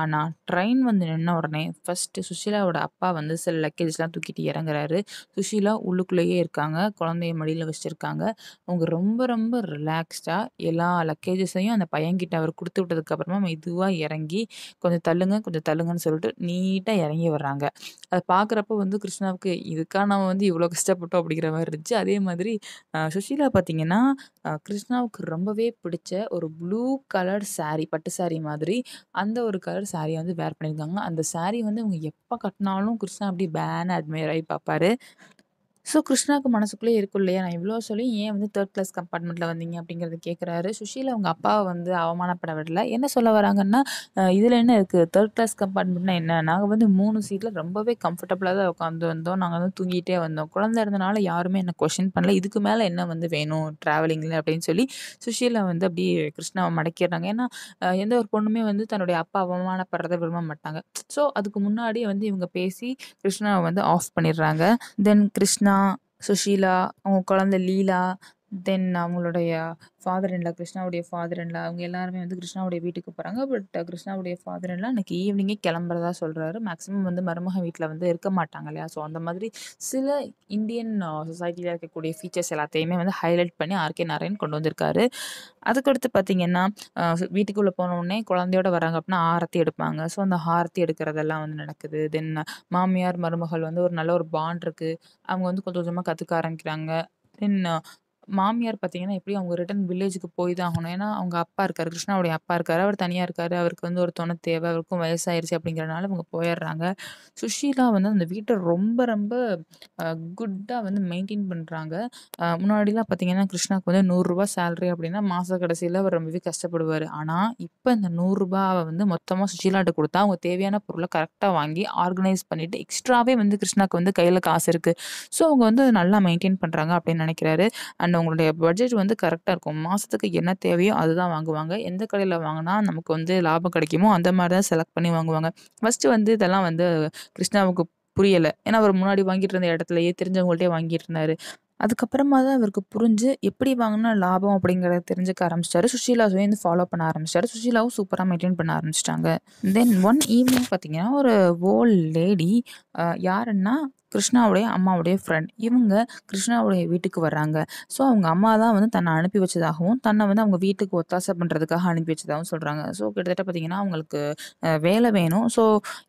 ஆனால் ட்ரெயின் வந்து நின்ன உடனே ஃபஸ்ட்டு சுஷீலாவோட அப்பா வந்து சில லக்கேஜ்லாம் தூக்கிட்டு இறங்குறாரு சுஷீலா உள்ளுக்குள்ளேயே இருக்காங்க குழந்தைய மடியில் வச்சுருக்காங்க அவங்க ரொம்ப ரொம்ப ரிலாக்ஸ்டாக எல்லா லக்கேஜஸையும் அந்த பையன்கிட்ட அவர் கொடுத்து விட்டதுக்கப்புறமா மெதுவாக இறங்கி கொஞ்சம் தள்ளுங்க கொஞ்சம் தள்ளுங்கன்னு சொல்லிட்டு நீட்டாக இறங்கி வர்றாங்க அதை பார்க்குறப்ப வந்து கிருஷ்ணாவுக்கு இதுக்காக நம்ம வந்து இவ்வளோ கஷ்டப்பட்டோம் அப்படிங்கிற மாதிரி இருந்துச்சு பிடிச்சி அதே மாதிரி சுஷீலா பார்த்தீங்கன்னா கிருஷ்ணாவுக்கு ரொம்பவே பிடிச்ச ஒரு ப்ளூ கலர் சாரீ பட்டு சாரீ மாதிரி அந்த ஒரு கலர் சாரியை வந்து வேர் பண்ணியிருக்காங்க அந்த சாரீ வந்து அவங்க எப்போ கட்டினாலும் கிருஷ்ணா அப்படி பேன் அட்மையர் ஆகி பார்ப்பாரு ஸோ கிருஷ்ணாவுக்கு மனசுக்குள்ளே இருக்கும் இல்லையா நான் இவ்வளோ சொல்லி ஏன் வந்து தேர்ட் கிளாஸ் கம்பார்ட்மெண்ட்டில் வந்தீங்க அப்படிங்கிறது கேட்குறாரு சுஷீல் அவங்க அப்பாவை வந்து அவமானப்பட விடல என்ன சொல்ல வராங்கன்னா இதில் என்ன இருக்குது தேர்ட் கிளாஸ் கம்பார்ட்மெண்ட்னா என்ன நாங்கள் வந்து மூணு சீட்டில் ரொம்பவே கம்ஃபர்டபுளாக தான் உட்காந்து வந்தோம் நாங்கள் வந்து தூங்கிட்டே வந்தோம் குழந்தை இருந்தனால யாருமே என்ன கொஷின் பண்ணல இதுக்கு மேலே என்ன வந்து வேணும் ட்ராவலிங்கில் அப்படின்னு சொல்லி சுஷீலை வந்து அப்படியே கிருஷ்ணாவை மடக்கிடுறாங்க ஏன்னா எந்த ஒரு பொண்ணுமே வந்து தன்னுடைய அப்பா அவமானப்படுறத விரும்ப மாட்டாங்க ஸோ அதுக்கு முன்னாடியே வந்து இவங்க பேசி கிருஷ்ணாவை வந்து ஆஃப் பண்ணிடுறாங்க தென் கிருஷ்ணா சுகுணா சுஷீலா அவங்க குழந்த லீலா தென் அவங்களுடைய ஃபாதர் இன்லா கிருஷ்ணாவுடைய ஃபாதர் இன்லா அவங்க எல்லாருமே வந்து கிருஷ்ணாவுடைய வீட்டுக்கு போகிறாங்க பட் கிருஷ்ணாவுடைய ஃபாதர் இன்லா அன்றைக்கி ஈவினிங்கே கிளம்புறதா சொல்கிறாரு மேக்ஸிமம் வந்து மருமக வீட்டில் வந்து இருக்க மாட்டாங்க இல்லையா ஸோ அந்த மாதிரி சில இந்தியன் சொசைட்டியில் uh, இருக்கக்கூடிய ஃபீச்சர்ஸ் எல்லாத்தையுமே வந்து ஹைலைட் பண்ணி ஆர்கே நாராயண் கொண்டு வந்திருக்காரு அதுக்கடுத்து பார்த்தீங்கன்னா uh, வீட்டுக்குள்ளே போனோடனே குழந்தையோட வராங்க அப்படின்னா ஆரத்தி எடுப்பாங்க ஸோ அந்த ஆரத்தி எடுக்கிறதெல்லாம் வந்து நடக்குது தென் uh, மாமியார் மருமகள் வந்து ஒரு நல்ல ஒரு பாண்ட் இருக்குது அவங்க வந்து கொஞ்சம் கொஞ்சமாக கற்றுக்க ஆரம்பிக்கிறாங்க தென் மாமியார் பார்த்தீங்கன்னா, எப்படி அவங்க ரிட்டன் வில்லேஜுக்கு போய் தான் ஆகணும். ஏன்னா, அவங்க அப்பா இருக்காரு. கிருஷ்ணாவுடைய அப்பா இருக்காரு. அவர் தனியாக இருக்காரு. அவருக்கு வந்து ஒரு துணை தேவை. அவருக்கும் வயசாயிருச்சு அப்படிங்கிறனால அவங்க போயிடுறாங்க சுஷீலா வந்து அந்த வீட்டை ரொம்ப, ரொம்ப குட்டாக வந்து மெயின்டெயின் பண்ணுறாங்க முன்னாடிலாம் பார்த்தீங்கன்னா, கிருஷ்ணாவுக்கு வந்து நூறுரூவா சேலரி அப்படின்னா, மாத கடைசியில அவர் ரொம்பவே கஷ்டப்படுவார் ஆனால் இப்போ இந்த நூறுரூபாவை வந்து மொத்தமாக சுஷீலாட்டு கொடுத்தா அவங்க தேவையான பொருளை கரெக்டாக வாங்கி, ஆர்கனைஸ் பண்ணிட்டு, எக்ஸ்ட்ராவே வந்து கிருஷ்ணாக்கு வந்து கையில் காசு இருக்கு. ஸோ, அவங்க வந்து நல்லா மெயின்டெயின் பண்ணுறாங்க அப்படின்னு நினைக்கிறாரு. அண்ட் அண்ட் அவங்களுடைய பட்ஜெட் வந்து கரெக்டாக இருக்கும் மாதத்துக்கு என்ன தேவையோ அதுதான் வாங்குவாங்க எந்த கடையில் வாங்கினா நமக்கு வந்து லாபம் கிடைக்குமோ அந்த மாதிரி தான் செலக்ட் பண்ணி வாங்குவாங்க ஃபஸ்ட்டு வந்து இதெல்லாம் வந்து கிருஷ்ணாவுக்கு புரியலை ஏன்னா அவர் முன்னாடி வாங்கிட்டு இருந்த இடத்துலையே தெரிஞ்சவங்கள்ட்டே வாங்கிட்டு இருந்தார் அதுக்கப்புறமா தான் அவருக்கு புரிஞ்சு எப்படி வாங்கினா லாபம் அப்படிங்கிறத தெரிஞ்சுக்க ஆரம்பிச்சிட்டாரு சுஷீலாவையும் வந்து ஃபாலோ பண்ண ஆரம்பிச்சிட்டாரு சுஷீலாவும் சூப்பராக மெயின்டைன் பண்ண ஆரம்பிச்சிட்டாங்க தென் ஒன் ஈவினிங் பார்த்தீங்கன்னா ஒரு ஓல்ட் லேடி யாருன்னா கிருஷ்ணாவுடைய அம்மாவுடைய ஃப்ரெண்ட் இவங்க கிருஷ்ணாவுடைய வீட்டுக்கு வர்றாங்க ஸோ அவங்க அம்மா தான் வந்து தன்னை அனுப்பி வச்சதாகவும் தன்னை வந்து அவங்க வீட்டுக்கு ஒத்தாசை பண்ணுறதுக்காக அனுப்பி வச்சதாகவும் சொல்கிறாங்க ஸோ கிட்டத்தட்ட பார்த்திங்கன்னா அவங்களுக்கு வேலை வேணும் ஸோ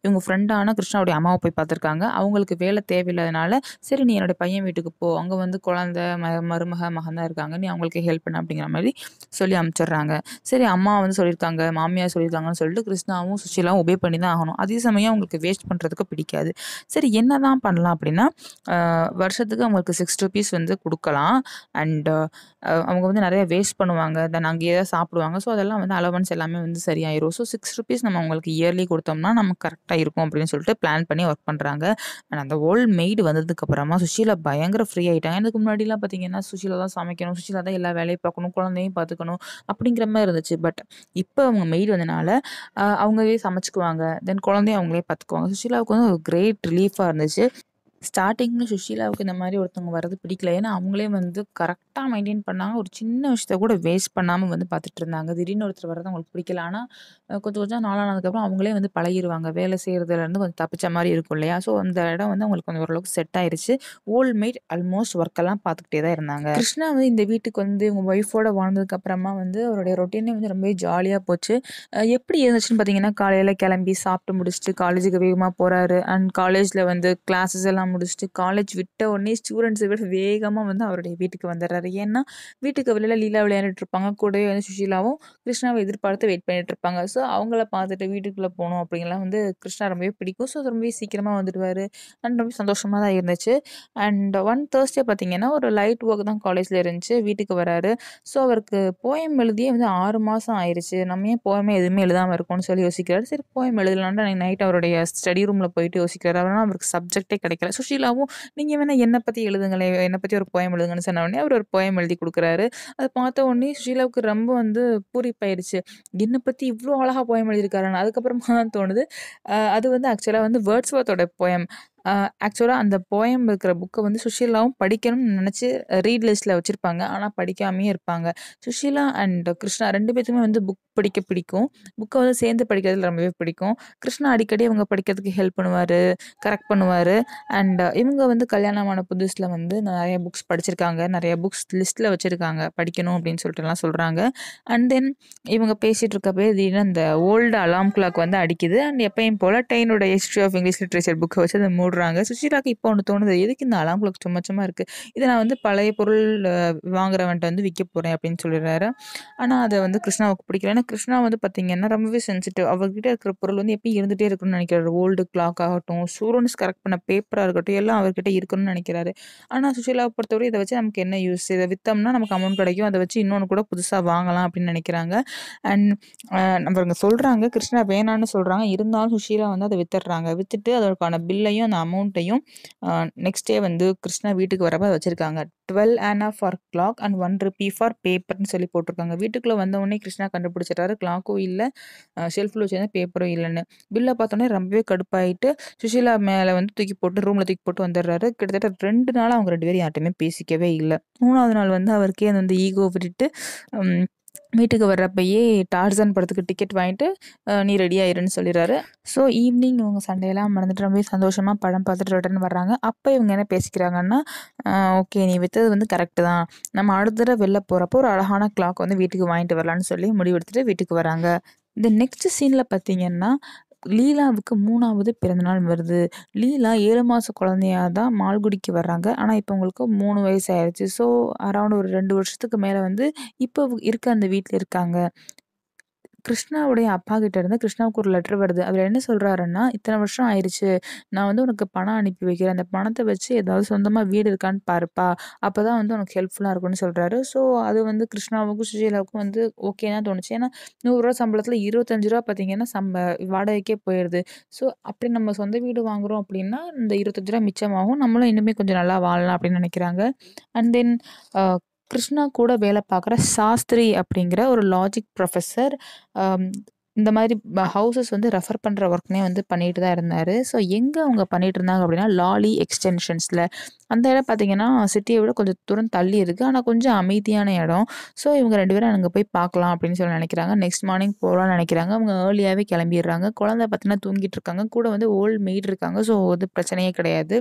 இவங்க ஃப்ரெண்டான கிருஷ்ணாவுடைய அம்மாவை போய் பார்த்துருக்காங்க அவங்களுக்கு வேலை தேவையில்லாதனால சரி நீ என்னுடைய பையன் வீட்டுக்கு போ அங்கே வந்து குழந்த ம மருமக மகன் இருக்காங்க நீ அவங்களுக்கு ஹெல்ப் பண்ண அப்படிங்கிற மாதிரி சொல்லி அனுப்பிச்சிடுறாங்க சரி அம்மா வந்து சொல்லியிருக்காங்க மாமியார் சொல்லியிருக்காங்கன்னு சொல்லிட்டு கிருஷ்ணாவும் சுஷிலாவும் ஒபே பண்ணி தான் ஆகணும் அதே சமயம் அவங்களுக்கு வேஸ்ட் பண்ணுறதுக்கு பிடிக்காது சரி என்ன தான் பண்ணலாம் பண்ணலாம் அப்படின்னா வருஷத்துக்கு அவங்களுக்கு சிக்ஸ் ருபீஸ் வந்து கொடுக்கலாம் அண்ட் அவங்க வந்து நிறைய வேஸ்ட் பண்ணுவாங்க தென் அங்கேயே தான் சாப்பிடுவாங்க ஸோ அதெல்லாம் வந்து அலவன்ஸ் எல்லாமே வந்து சரியாயிரும் ஸோ சிக்ஸ் ருபீஸ் நம்ம அவங்களுக்கு இயர்லி கொடுத்தோம்னா நமக்கு கரெக்டாக இருக்கும் அப்படின்னு சொல்லிட்டு பிளான் பண்ணி ஒர்க் பண்ணுறாங்க அண்ட் அந்த ஓல்ட் மெய்டு வந்ததுக்கப்புறமா சுஷீலா பயங்கர ஃப்ரீ ஆகிட்டாங்க எனக்கு முன்னாடிலாம் பார்த்தீங்கன்னா சுஷீலா தான் சமைக்கணும் சுஷீலா தான் எல்லா வேலையும் பார்க்கணும் குழந்தையும் பார்த்துக்கணும் அப்படிங்கிற மாதிரி இருந்துச்சு பட் இப்போ அவங்க மெய்டு வந்தனால அவங்களே சமைச்சுக்குவாங்க தென் குழந்தைய அவங்களே பார்த்துக்குவாங்க சுஷீலாவுக்கு வந்து ஒரு கிரேட் ரிலீஃபாக இருந்துச்சு ஸ்டார்டிங்கில் சுஷீலாவுக்கு இந்த மாதிரி ஒருத்தவங்க வர்றது பிடிக்கல ஏன்னா அவங்களே வந்து கரெக்டாக மெயின்டைன் பண்ணாங்க ஒரு சின்ன விஷயத்த கூட வேஸ்ட் பண்ணாமல் வந்து பார்த்துட்டு இருந்தாங்க திடீர்னு ஒருத்தர் வர்றது அவங்களுக்கு பிடிக்கல ஆனால் கொஞ்சம் கொஞ்சம் நாளானதுக்கப்புறம் அவங்களே வந்து பழகிடுவாங்க வேலை செய்கிறதுலேருந்து கொஞ்சம் தப்பிச்ச மாதிரி இருக்கும் இல்லையா ஸோ அந்த இடம் வந்து அவங்களுக்கு கொஞ்சம் ஓரளவுக்கு செட் ஆயிடுச்சு ஓல்ட் மேட் ஆல்மோஸ்ட் ஒர்க்கெல்லாம் பார்த்துக்கிட்டே தான் இருந்தாங்க கிருஷ்ணா வந்து இந்த வீட்டுக்கு வந்து உங்கள் ஒய்ஃபோட வாழ்ந்ததுக்கப்புறமா வந்து அவருடைய ரொட்டீனே வந்து ரொம்பவே ஜாலியாக போச்சு எப்படி இருந்துச்சுன்னு பார்த்தீங்கன்னா காலையில் கிளம்பி சாப்பிட்டு முடிச்சுட்டு காலேஜுக்கு வேகமாக போகிறாரு அண்ட் காலேஜில் வந்து கிளாஸஸ் எல்லாம் முடிச்சுட்டு காலேஜ் விட்ட உடனே ஸ்டூடெண்ட்ஸை விட வேகமாக வந்து அவருடைய வீட்டுக்கு வந்துடுறாரு ஏன்னா வீட்டுக்கு வெளியில் லீலா விளையாண்டுட்டு இருப்பாங்க கூடவே வந்து சுஷீலாவும் கிருஷ்ணாவை எதிர்பார்த்து வெயிட் பண்ணிட்டு இருப்பாங்க ஸோ அவங்கள பார்த்துட்டு வீட்டுக்குள்ளே போகணும் அப்படிங்கலாம் வந்து கிருஷ்ணா ரொம்பவே பிடிக்கும் ஸோ ரொம்பவே சீக்கிரமாக வந்துடுவார் அண்ட் ரொம்ப சந்தோஷமாக தான் இருந்துச்சு அண்ட் ஒன் தேர்ஸ்டே பார்த்தீங்கன்னா ஒரு லைட் ஒர்க் தான் காலேஜில் இருந்துச்சு வீட்டுக்கு வராரு ஸோ அவருக்கு போயம் எழுதியே வந்து ஆறு மாதம் ஆயிடுச்சு நம்ம ஏன் போயமே எதுவுமே எழுதாமல் இருக்கும்னு சொல்லி யோசிக்கிறாரு சரி போயம் எழுதலான்னு நைட் அவருடைய ஸ்டடி ரூமில் போயிட்டு யோசிக்கிறாரு அவரால் அவருக்கு சப்ஜெக்டே கிடைக்கல ஸோ சுஷீலாவும் நீங்கள் வேணால் என்னை பற்றி எழுதுங்களேன் என்னை பற்றி ஒரு போயம் எழுதுங்கன்னு சொன்ன உடனே அவர் ஒரு போயம் எழுதி கொடுக்குறாரு அது பார்த்த உடனே சுஷீலாவுக்கு ரொம்ப வந்து பூரிப்பாயிடுச்சு என்னை பற்றி இவ்வளோ அழகாக போயம் எழுதியிருக்காருன்னு அதுக்கப்புறமா தோணுது அது வந்து ஆக்சுவலாக வந்து வேர்ட்ஸ்வர்த்தோட போயம் ஆக்சுவலாக அந்த போயம் இருக்கிற புக்கை வந்து சுஷீலாவும் படிக்கணும்னு நினச்சி ரீட் லிஸ்ட்டில் வச்சுருப்பாங்க ஆனால் படிக்காமே இருப்பாங்க சுஷீலா அண்ட் கிருஷ்ணா ரெண்டு பேத்துக்குமே வந்து புக் படிக்க பிடிக்கும் புக்கை வந்து சேர்ந்து படிக்கிறதுல ரொம்பவே பிடிக்கும் கிருஷ்ணா அடிக்கடி அவங்க படிக்கிறதுக்கு ஹெல்ப் பண்ணுவார் கரெக்ட் பண்ணுவார் அண்ட் இவங்க வந்து கல்யாணமான புதுசில் வந்து நிறைய புக்ஸ் படிச்சிருக்காங்க நிறைய புக்ஸ் லிஸ்ட்டில் வச்சுருக்காங்க படிக்கணும் அப்படின்னு சொல்லிட்டுலாம் சொல்கிறாங்க அண்ட் தென் இவங்க பேசிகிட்டு இருக்கப்பே திடீர்னு அந்த ஓல்டு அலாம் கிளாக் வந்து அடிக்குது அண்ட் எப்பயும் போல் டெய்னோட ஹிஸ்ட்ரி ஆஃப் இங்கிலீஷ் லிட்ரேச்சர் புக்கை வச்சு அந்த போடுறாங்க சுஷிலாக்கு இப்போ ஒன்று தோணுது எதுக்கு இந்த அலாம் கிளாக் சும்மா சும்மா இருக்குது இதை நான் வந்து பழைய பொருள் வாங்குறவன்ட்ட வந்து விற்க போகிறேன் அப்படின்னு சொல்லிடுறாரு ஆனால் அதை வந்து கிருஷ்ணாவுக்கு பிடிக்கல ஏன்னா கிருஷ்ணா வந்து பார்த்திங்கன்னா ரொம்பவே சென்சிட்டிவ் அவர்கிட்ட இருக்கிற பொருள் வந்து எப்பயும் இருந்துகிட்டே இருக்கணும்னு நினைக்கிறாரு ஓல்டு கிளாக் ஆகட்டும் ஸ்டூடெண்ட்ஸ் கரெக்ட் பண்ண பேப்பராக இருக்கட்டும் எல்லாம் அவர்கிட்ட இருக்கணும்னு நினைக்கிறாரு ஆனால் சுஷிலாவை பொறுத்தவரை இதை வச்சு நமக்கு என்ன யூஸ் இதை விற்றோம்னா நமக்கு அமௌண்ட் கிடைக்கும் அதை வச்சு இன்னொன்று கூட புதுசாக வாங்கலாம் அப்படின்னு நினைக்கிறாங்க அண்ட் நம்ம சொல்கிறாங்க கிருஷ்ணா வேணான்னு சொல்கிறாங்க இருந்தாலும் சுஷீலா வந்து அதை வித்துடுறாங்க வித்துட்டு அதற்கான பில்லையும் அந்த அமௌண்ட்டையும் நெக்ஸ்ட் டே வந்து கிருஷ்ணா வீட்டுக்கு அதை வச்சுருக்காங்க twelve and half for clock and one rupee for பேப்பர்னு சொல்லி போட்டிருக்காங்க வீட்டுக்குள்ளே வந்தவுடனே கிருஷ்ணா கண்டுபிடிச்சிட்டாரு கிளாக்கும் இல்லை ஷெல்ஃபில் வச்சிருந்த பேப்பரும் இல்லைன்னு பில்லை பார்த்தோன்னே ரொம்பவே கடுப்பாயிட்டு சுஷீலா மேலே வந்து தூக்கி போட்டு ரூமில் தூக்கி போட்டு வந்துடுறாரு கிட்டத்தட்ட ரெண்டு நாள் அவங்க ரெண்டு பேரும் யார்ட்டையுமே பேசிக்கவே இல்லை மூணாவது நாள் வந்து அவருக்கே அந்த வந்து ஈகோ விட்டுட்டு வீட்டுக்கு வர்றப்பயே டார்சன் படத்துக்கு டிக்கெட் வாங்கிட்டு நீ ரெடி ஆயிருன்னு சொல்லிடுறாரு ஸோ ஈவினிங் இவங்க சண்டையெல்லாம் மறந்துட்டு ரொம்ப சந்தோஷமாக படம் பார்த்துட்டு ரிட்டர்ன் வர்றாங்க அப்போ இவங்க என்ன பேசிக்கிறாங்கன்னா ஓகே நீ விற்றது வந்து கரெக்டு தான் நம்ம அடுத்த தடவை வெளில போகிறப்போ ஒரு அழகான கிளாக் வந்து வீட்டுக்கு வாங்கிட்டு வரலான்னு சொல்லி முடிவெடுத்துட்டு வீட்டுக்கு வராங்க இந்த நெக்ஸ்ட் சீனில் பார்த்தீங்கன்னா லீலாவுக்கு மூணாவது பிறந்தநாள் வருது லீலா ஏழு மாத குழந்தையாக தான் மால்குடிக்கு வர்றாங்க ஆனால் இப்போ உங்களுக்கு மூணு வயசு ஆயிடுச்சு ஸோ அரௌண்ட் ஒரு ரெண்டு வருஷத்துக்கு மேலே வந்து இப்போ இருக்க அந்த வீட்டில் இருக்காங்க கிருஷ்ணாவுடைய அப்பா கிட்ட இருந்து கிருஷ்ணாவுக்கு ஒரு லெட்டர் வருது அதில் என்ன சொல்கிறாருன்னா இத்தனை வருஷம் ஆயிடுச்சு நான் வந்து உனக்கு பணம் அனுப்பி வைக்கிறேன் அந்த பணத்தை வச்சு ஏதாவது சொந்தமாக வீடு இருக்கான்னு பாருப்பா அப்போ தான் வந்து உனக்கு ஹெல்ப்ஃபுல்லாக இருக்கும்னு சொல்கிறாரு ஸோ அது வந்து கிருஷ்ணாவுக்கும் சுஜீலாவுக்கும் வந்து ஓகேனா தோணுச்சு ஏன்னா நூறுரூவா சம்பளத்தில் இருபத்தஞ்சு ரூபா பார்த்தீங்கன்னா சம்ப வாடகைக்கே போயிடுது ஸோ அப்படி நம்ம சொந்த வீடு வாங்குகிறோம் அப்படின்னா இந்த இருபத்தஞ்சு ரூபா மிச்சமாகும் நம்மளும் இன்னுமே கொஞ்சம் நல்லா வாழலாம் அப்படின்னு நினைக்கிறாங்க அண்ட் தென் கிருஷ்ணா கூட வேலை பார்க்குற சாஸ்திரி அப்படிங்கிற ஒரு லாஜிக் ப்ரொஃபஸர் இந்த மாதிரி ஹவுசஸ் வந்து ரெஃபர் பண்ணுற ஒர்க்னே வந்து பண்ணிட்டு தான் இருந்தார் ஸோ எங்கே அவங்க பண்ணிட்டு இருந்தாங்க அப்படின்னா லாலி எக்ஸ்டென்ஷன்ஸில் அந்த இடம் பார்த்தீங்கன்னா சிட்டியை விட கொஞ்சம் தூரம் தள்ளி இருக்குது ஆனால் கொஞ்சம் அமைதியான இடம் ஸோ இவங்க ரெண்டு பேரும் அங்கே போய் பார்க்கலாம் அப்படின்னு சொல்லி நினைக்கிறாங்க நெக்ஸ்ட் மார்னிங் போகலாம்னு நினைக்கிறாங்க அவங்க ஏர்லியாகவே கிளம்பிடுறாங்க குழந்தை பார்த்தீங்கன்னா தூங்கிட்டு இருக்காங்க கூட வந்து ஓல்டு மெய்டு இருக்காங்க ஸோ அது பிரச்சனையே கிடையாது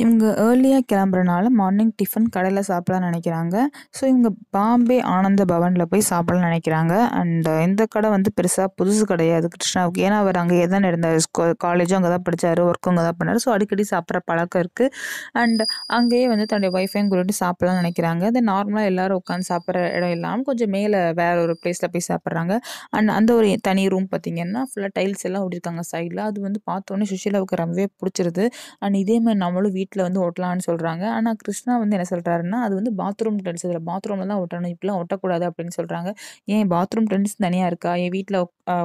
இவங்க ஏர்லியாக கிளம்புறனால மார்னிங் டிஃபன் கடையில் சாப்பிடலான்னு நினைக்கிறாங்க ஸோ இவங்க பாம்பே ஆனந்த பவனில் போய் சாப்பிடலான்னு நினைக்கிறாங்க அண்ட் இந்த கடை வந்து பெருசாக புதுசு கிடையாது கிருஷ்ணாவுக்கு ஏன்னா அவர் அங்கே தான் இருந்தார் காலேஜும் அங்கே தான் படித்தார் ஒர்க்கும் அங்கே தான் பண்ணார் ஸோ அடிக்கடி சாப்பிட்ற பழக்கம் இருக்குது அண்ட் அங்கேயே வந்து தன்னுடைய ஒய்ஃபையும் கூட்டிட்டு சாப்பிடலாம்னு நினைக்கிறாங்க அது நார்மலாக எல்லோரும் உட்காந்து சாப்பிட்ற இடம் இல்லாமல் கொஞ்சம் மேலே வேற ஒரு பிளேஸில் போய் சாப்பிட்றாங்க அண்ட் அந்த ஒரு தனி ரூம் பார்த்திங்கன்னா ஃபுல்லாக டைல்ஸ் எல்லாம் ஓடிருக்காங்க சைடில் அது வந்து பார்த்தோன்னே சுஷீலாவுக்கு ரொம்பவே பிடிச்சிருது அண்ட் இதே மாதிரி நம்மளும் வீட்டில் வந்து ஒட்டலான்னு சொல்கிறாங்க ஆனால் கிருஷ்ணா வந்து என்ன சொல்கிறாருன்னா அது வந்து பாத்ரூம் டென்ஸ் இதில் பாத்ரூமில் தான் ஒட்டணும் இப்படிலாம் ஒட்டக்கூடாது அப்படின்னு சொல்கிறாங்க ஏன் பாத்ரூம் டென்ஸ் தனியாக இருக்கா என் வீட்டில்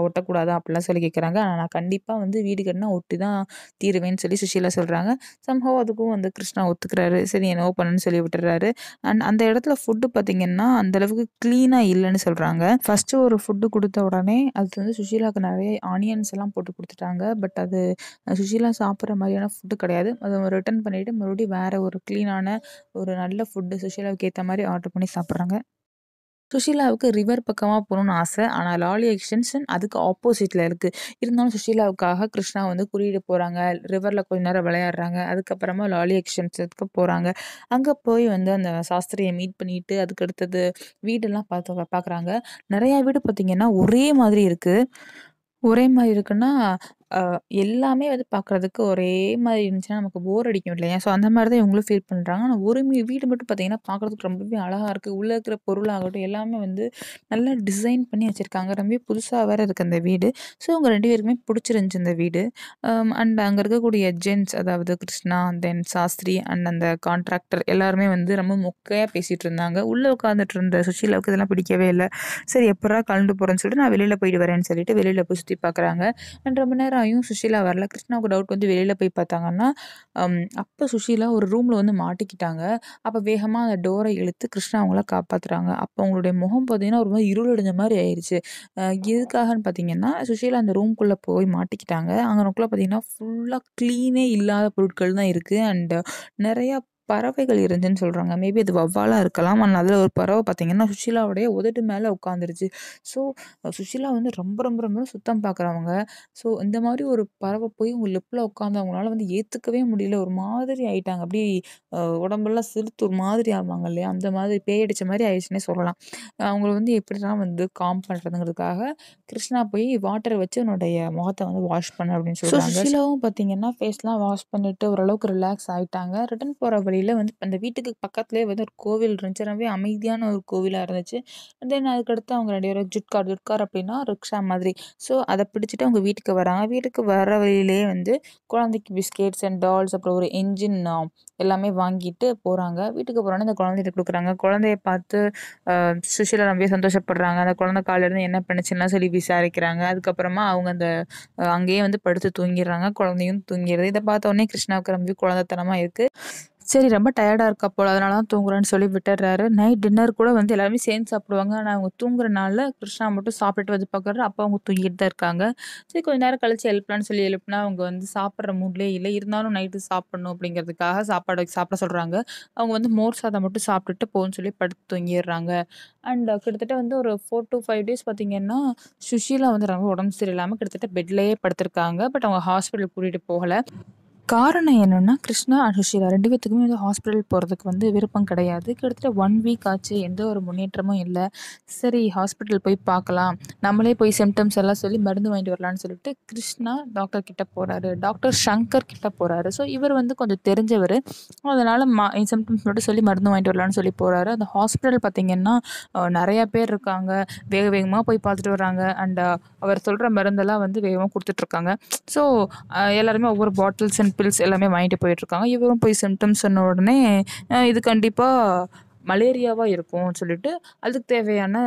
ஒட்டக்கூடாது அப்படிலாம் சொல்லி கேட்குறாங்க ஆனால் நான் கண்டிப்பாக வந்து வீடு கட்டினா ஒட்டி தான் தீருவேன்னு சொல்லி சுஷீலா சொல்கிறாங்க சம்பவம் அதுக்கும் வந்து கிருஷ்ணா ஒத்துக்கிறாரு சரி என்னவோ பண்ணுன்னு சொல்லி விட்டுறாரு அண்ட் அந்த இடத்துல ஃபுட்டு பார்த்திங்கன்னா அந்தளவுக்கு க்ளீனாக இல்லைன்னு சொல்கிறாங்க ஃபஸ்ட்டு ஒரு ஃபுட்டு கொடுத்த உடனே அது வந்து சுஷீலாவுக்கு நிறைய ஆனியன்ஸ் எல்லாம் போட்டு கொடுத்துட்டாங்க பட் அது சுஷீலா சாப்பிட்ற மாதிரியான ஃபுட்டு கிடையாது அது ரிட்டன் பண்ணிவிட்டு மறுபடியும் வேறு ஒரு க்ளீனான ஒரு நல்ல ஃபுட்டு சுஷீலாவுக்கு ஏற்ற மாதிரி ஆர்டர் பண்ணி சாப்பிட்றாங்க சுஷீலாவுக்கு ரிவர் பக்கமாக போகணும்னு ஆசை ஆனால் லாலி எக்ஸ்டென்ஷன் அதுக்கு ஆப்போசிட்டில் இருக்குது இருந்தாலும் சுஷீலாவுக்காக கிருஷ்ணா வந்து குறியீடு போகிறாங்க ரிவரில் கொஞ்ச நேரம் விளையாடுறாங்க அதுக்கப்புறமா லாலி எக்ஸ்டென்ஷனுக்கு போகிறாங்க அங்கே போய் வந்து அந்த சாஸ்திரியை மீட் பண்ணிட்டு அதுக்கு அடுத்தது வீடெல்லாம் பார்த்து பார்க்குறாங்க நிறையா வீடு பார்த்திங்கன்னா ஒரே மாதிரி இருக்குது ஒரே மாதிரி இருக்குன்னா எல்லாமே வந்து பார்க்குறதுக்கு ஒரே மாதிரி இருந்துச்சுன்னா, நமக்கு போர் அடிக்கும் இல்லையா? ஸோ அந்த மாதிரி தான் இவங்களும் ஃபீல் பண்ணுறாங்க ஆனால் ஒரு வீடு மட்டும் பார்த்தீங்கன்னா, பார்க்குறதுக்கு ரொம்பவே அழகாக இருக்குது உள்ள இருக்கிற பொருளாகட்டும், எல்லாமே வந்து நல்லா டிசைன் பண்ணி வச்சுருக்காங்க ரொம்ப புதுசாக வேறு இருக்குது அந்த வீடு. ஸோ இவங்க ரெண்டு பேருக்குமே பிடிச்சிருந்துச்சு இந்த வீடு. அண்ட் அங்கே இருக்கக்கூடிய ஜென்ட்ஸ் அதாவது கிருஷ்ணா, தென் சாஸ்திரி அண்ட் அந்த கான்ட்ராக்டர் எல்லாருமே வந்து ரொம்ப மொக்கையா பேசிகிட்டு இருந்தாங்க. உள்ளே உட்காந்துட்டு இருந்த சுஷீலாவுக்கு இதெல்லாம் பிடிக்கவே இல்லை சரி எப்படா கலந்து போகிறேன்னு சொல்லிட்டு, நான் வெளியில் போயிட்டு வரேன்னு சொல்லிட்டு வெளியில் போய் சுற்றி பார்க்குறாங்க. அண்ட் ரொம்ப நேரம் கிருஷ்ணாயும் சுஷீலா வரல கிருஷ்ணாவுக்கு டவுட் வந்து வெளியில் போய் பார்த்தாங்கன்னா அப்போ சுஷீலா ஒரு ரூமில் வந்து மாட்டிக்கிட்டாங்க அப்போ வேகமாக அந்த டோரை இழுத்து கிருஷ்ணா அவங்கள காப்பாற்றுறாங்க அப்போ அவங்களுடைய முகம் பார்த்தீங்கன்னா ஒரு மாதிரி அடைஞ்ச மாதிரி ஆயிடுச்சு எதுக்காகன்னு பார்த்தீங்கன்னா சுஷீலா அந்த ரூம்குள்ளே போய் மாட்டிக்கிட்டாங்க அங்கே நோக்கில் பார்த்தீங்கன்னா ஃபுல்லாக க்ளீனே இல்லாத பொருட்கள் தான் இருக்குது அண்ட் நிறையா பறவைகள் இருந்துன்னு சொல்கிறாங்க மேபி அது வவ்வாலாக இருக்கலாம் ஆனால் அதில் ஒரு பறவை பார்த்தீங்கன்னா சுஷிலாவுடைய உதட்டு மேலே உட்காந்துருச்சு ஸோ சுஷிலா வந்து ரொம்ப ரொம்ப ரொம்ப சுத்தம் பார்க்குறவங்க ஸோ இந்த மாதிரி ஒரு பறவை போய் உங்கள் லிப்பில் உட்காந்தவங்களால வந்து ஏற்றுக்கவே முடியல ஒரு மாதிரி ஆயிட்டாங்க அப்படி உடம்பெல்லாம் சிறுத்து ஒரு மாதிரி ஆவாங்க இல்லையா அந்த மாதிரி பேயடிச்ச மாதிரி ஆயிடுச்சுன்னே சொல்லலாம் அவங்கள வந்து எப்படிலாம் வந்து காம் பண்ணுறதுங்கிறதுக்காக கிருஷ்ணா போய் வாட்டரை வச்சு உன்னுடைய முகத்தை வந்து வாஷ் பண்ண அப்படின்னு சொல்லுவாங்க சுஷிலாவும் பார்த்தீங்கன்னா ஃபேஸ்லாம் வாஷ் பண்ணிட்டு ஓரளவுக்கு ரிலாக்ஸ் ஆகிட்டாங்க ரிட்டன் போகிற வழியில் வந்து அந்த வீட்டுக்கு பக்கத்துலேயே வந்து ஒரு கோவில் இருந்துச்சு ரொம்பவே அமைதியான ஒரு கோவிலாக இருந்துச்சு தென் அதுக்கடுத்து அவங்க ரெண்டு பேரும் ஜுட்கார் ஜுட்கார் அப்படின்னா ரிக்ஷா மாதிரி ஸோ அதை பிடிச்சிட்டு அவங்க வீட்டுக்கு வராங்க வீட்டுக்கு வர வழியிலேயே வந்து குழந்தைக்கு பிஸ்கெட்ஸ் அண்ட் டால்ஸ் அப்புறம் ஒரு என்ஜின் எல்லாமே வாங்கிட்டு போகிறாங்க வீட்டுக்கு போகிறோன்னு அந்த குழந்தைகிட்ட கொடுக்குறாங்க குழந்தைய பார்த்து சுஷிலா ரொம்ப சந்தோஷப்படுறாங்க அந்த குழந்தை காலிலேருந்து என்ன பண்ணுச்சுன்னா சொல்லி விசாரிக்கிறாங்க அதுக்கப்புறமா அவங்க அந்த அங்கேயே வந்து படுத்து தூங்கிடுறாங்க குழந்தையும் தூங்கிடுது இதை பார்த்த உடனே கிருஷ்ணாவுக்கு ரொம்ப குழந்தைத்தனமாக இருக்குது சரி ரொம்ப டயர்டாக இருக்கா போல் அதனால தான் தூங்குறேன்னு சொல்லி விட்டுடுறாரு நைட் டின்னர் கூட வந்து எல்லாருமே சேர்ந்து சாப்பிடுவாங்க ஆனால் அவங்க தூங்குற நாளில் கிருஷ்ணா மட்டும் சாப்பிட்டு வந்து பார்க்குறாரு அப்போ அவங்க தூங்கிட்டு தான் இருக்காங்க சரி கொஞ்ச நேரம் கழிச்சு எழுப்பலான்னு சொல்லி எழுப்புனா அவங்க வந்து சாப்பிட்ற மூட்லேயே இல்லை இருந்தாலும் நைட்டு சாப்பிடணும் அப்படிங்கிறதுக்காக சாப்பாடு சாப்பிட சொல்கிறாங்க அவங்க வந்து மோர் சாதம் மட்டும் சாப்பிட்டுட்டு போகணும்னு சொல்லி படுத்து தூங்கிடுறாங்க அண்ட் கிட்டத்தட்ட வந்து ஒரு ஃபோர் டு ஃபைவ் டேஸ் பார்த்திங்கன்னா சுஷீலா வந்து ரொம்ப உடம்பு சரியில்லாமல் கிட்டத்தட்ட பெட்லேயே படுத்திருக்காங்க பட் அவங்க ஹாஸ்பிட்டல் கூட்டிகிட்டு போகலை காரணம் என்னென்னா கிருஷ்ணா அண்ட் சுஷீலா ரெண்டு பேத்துக்குமே வந்து ஹாஸ்பிட்டல் போகிறதுக்கு வந்து விருப்பம் கிடையாது கிட்டத்தட்ட ஒன் வீக் ஆச்சு எந்த ஒரு முன்னேற்றமும் இல்லை சரி ஹாஸ்பிட்டல் போய் பார்க்கலாம் நம்மளே போய் சிம்டம்ஸ் எல்லாம் சொல்லி மருந்து வாங்கிட்டு வரலான்னு சொல்லிட்டு கிருஷ்ணா டாக்டர் கிட்ட போகிறாரு டாக்டர் சங்கர் கிட்ட போகிறாரு ஸோ இவர் வந்து கொஞ்சம் தெரிஞ்சவர் அதனால் மா சிம்டம்ஸ் மட்டும் சொல்லி மருந்து வாங்கிட்டு வரலான்னு சொல்லி போகிறாரு அந்த ஹாஸ்பிட்டல் பார்த்திங்கன்னா நிறையா பேர் இருக்காங்க வேக வேகமாக போய் பார்த்துட்டு வர்றாங்க அண்ட் அவர் சொல்கிற மருந்தெல்லாம் வந்து வேகமாக கொடுத்துட்ருக்காங்க ஸோ எல்லாருமே ஒவ்வொரு பாட்டில்ஸ் அண்ட் பில்ஸ் எல்லாமே வாங்கிட்டு போயிட்டுருக்காங்க இவரும் போய் சிம்டம்ஸ் சொன்ன உடனே இது கண்டிப்பாக மலேரியாவாக இருக்கும் சொல்லிட்டு அதுக்கு தேவையான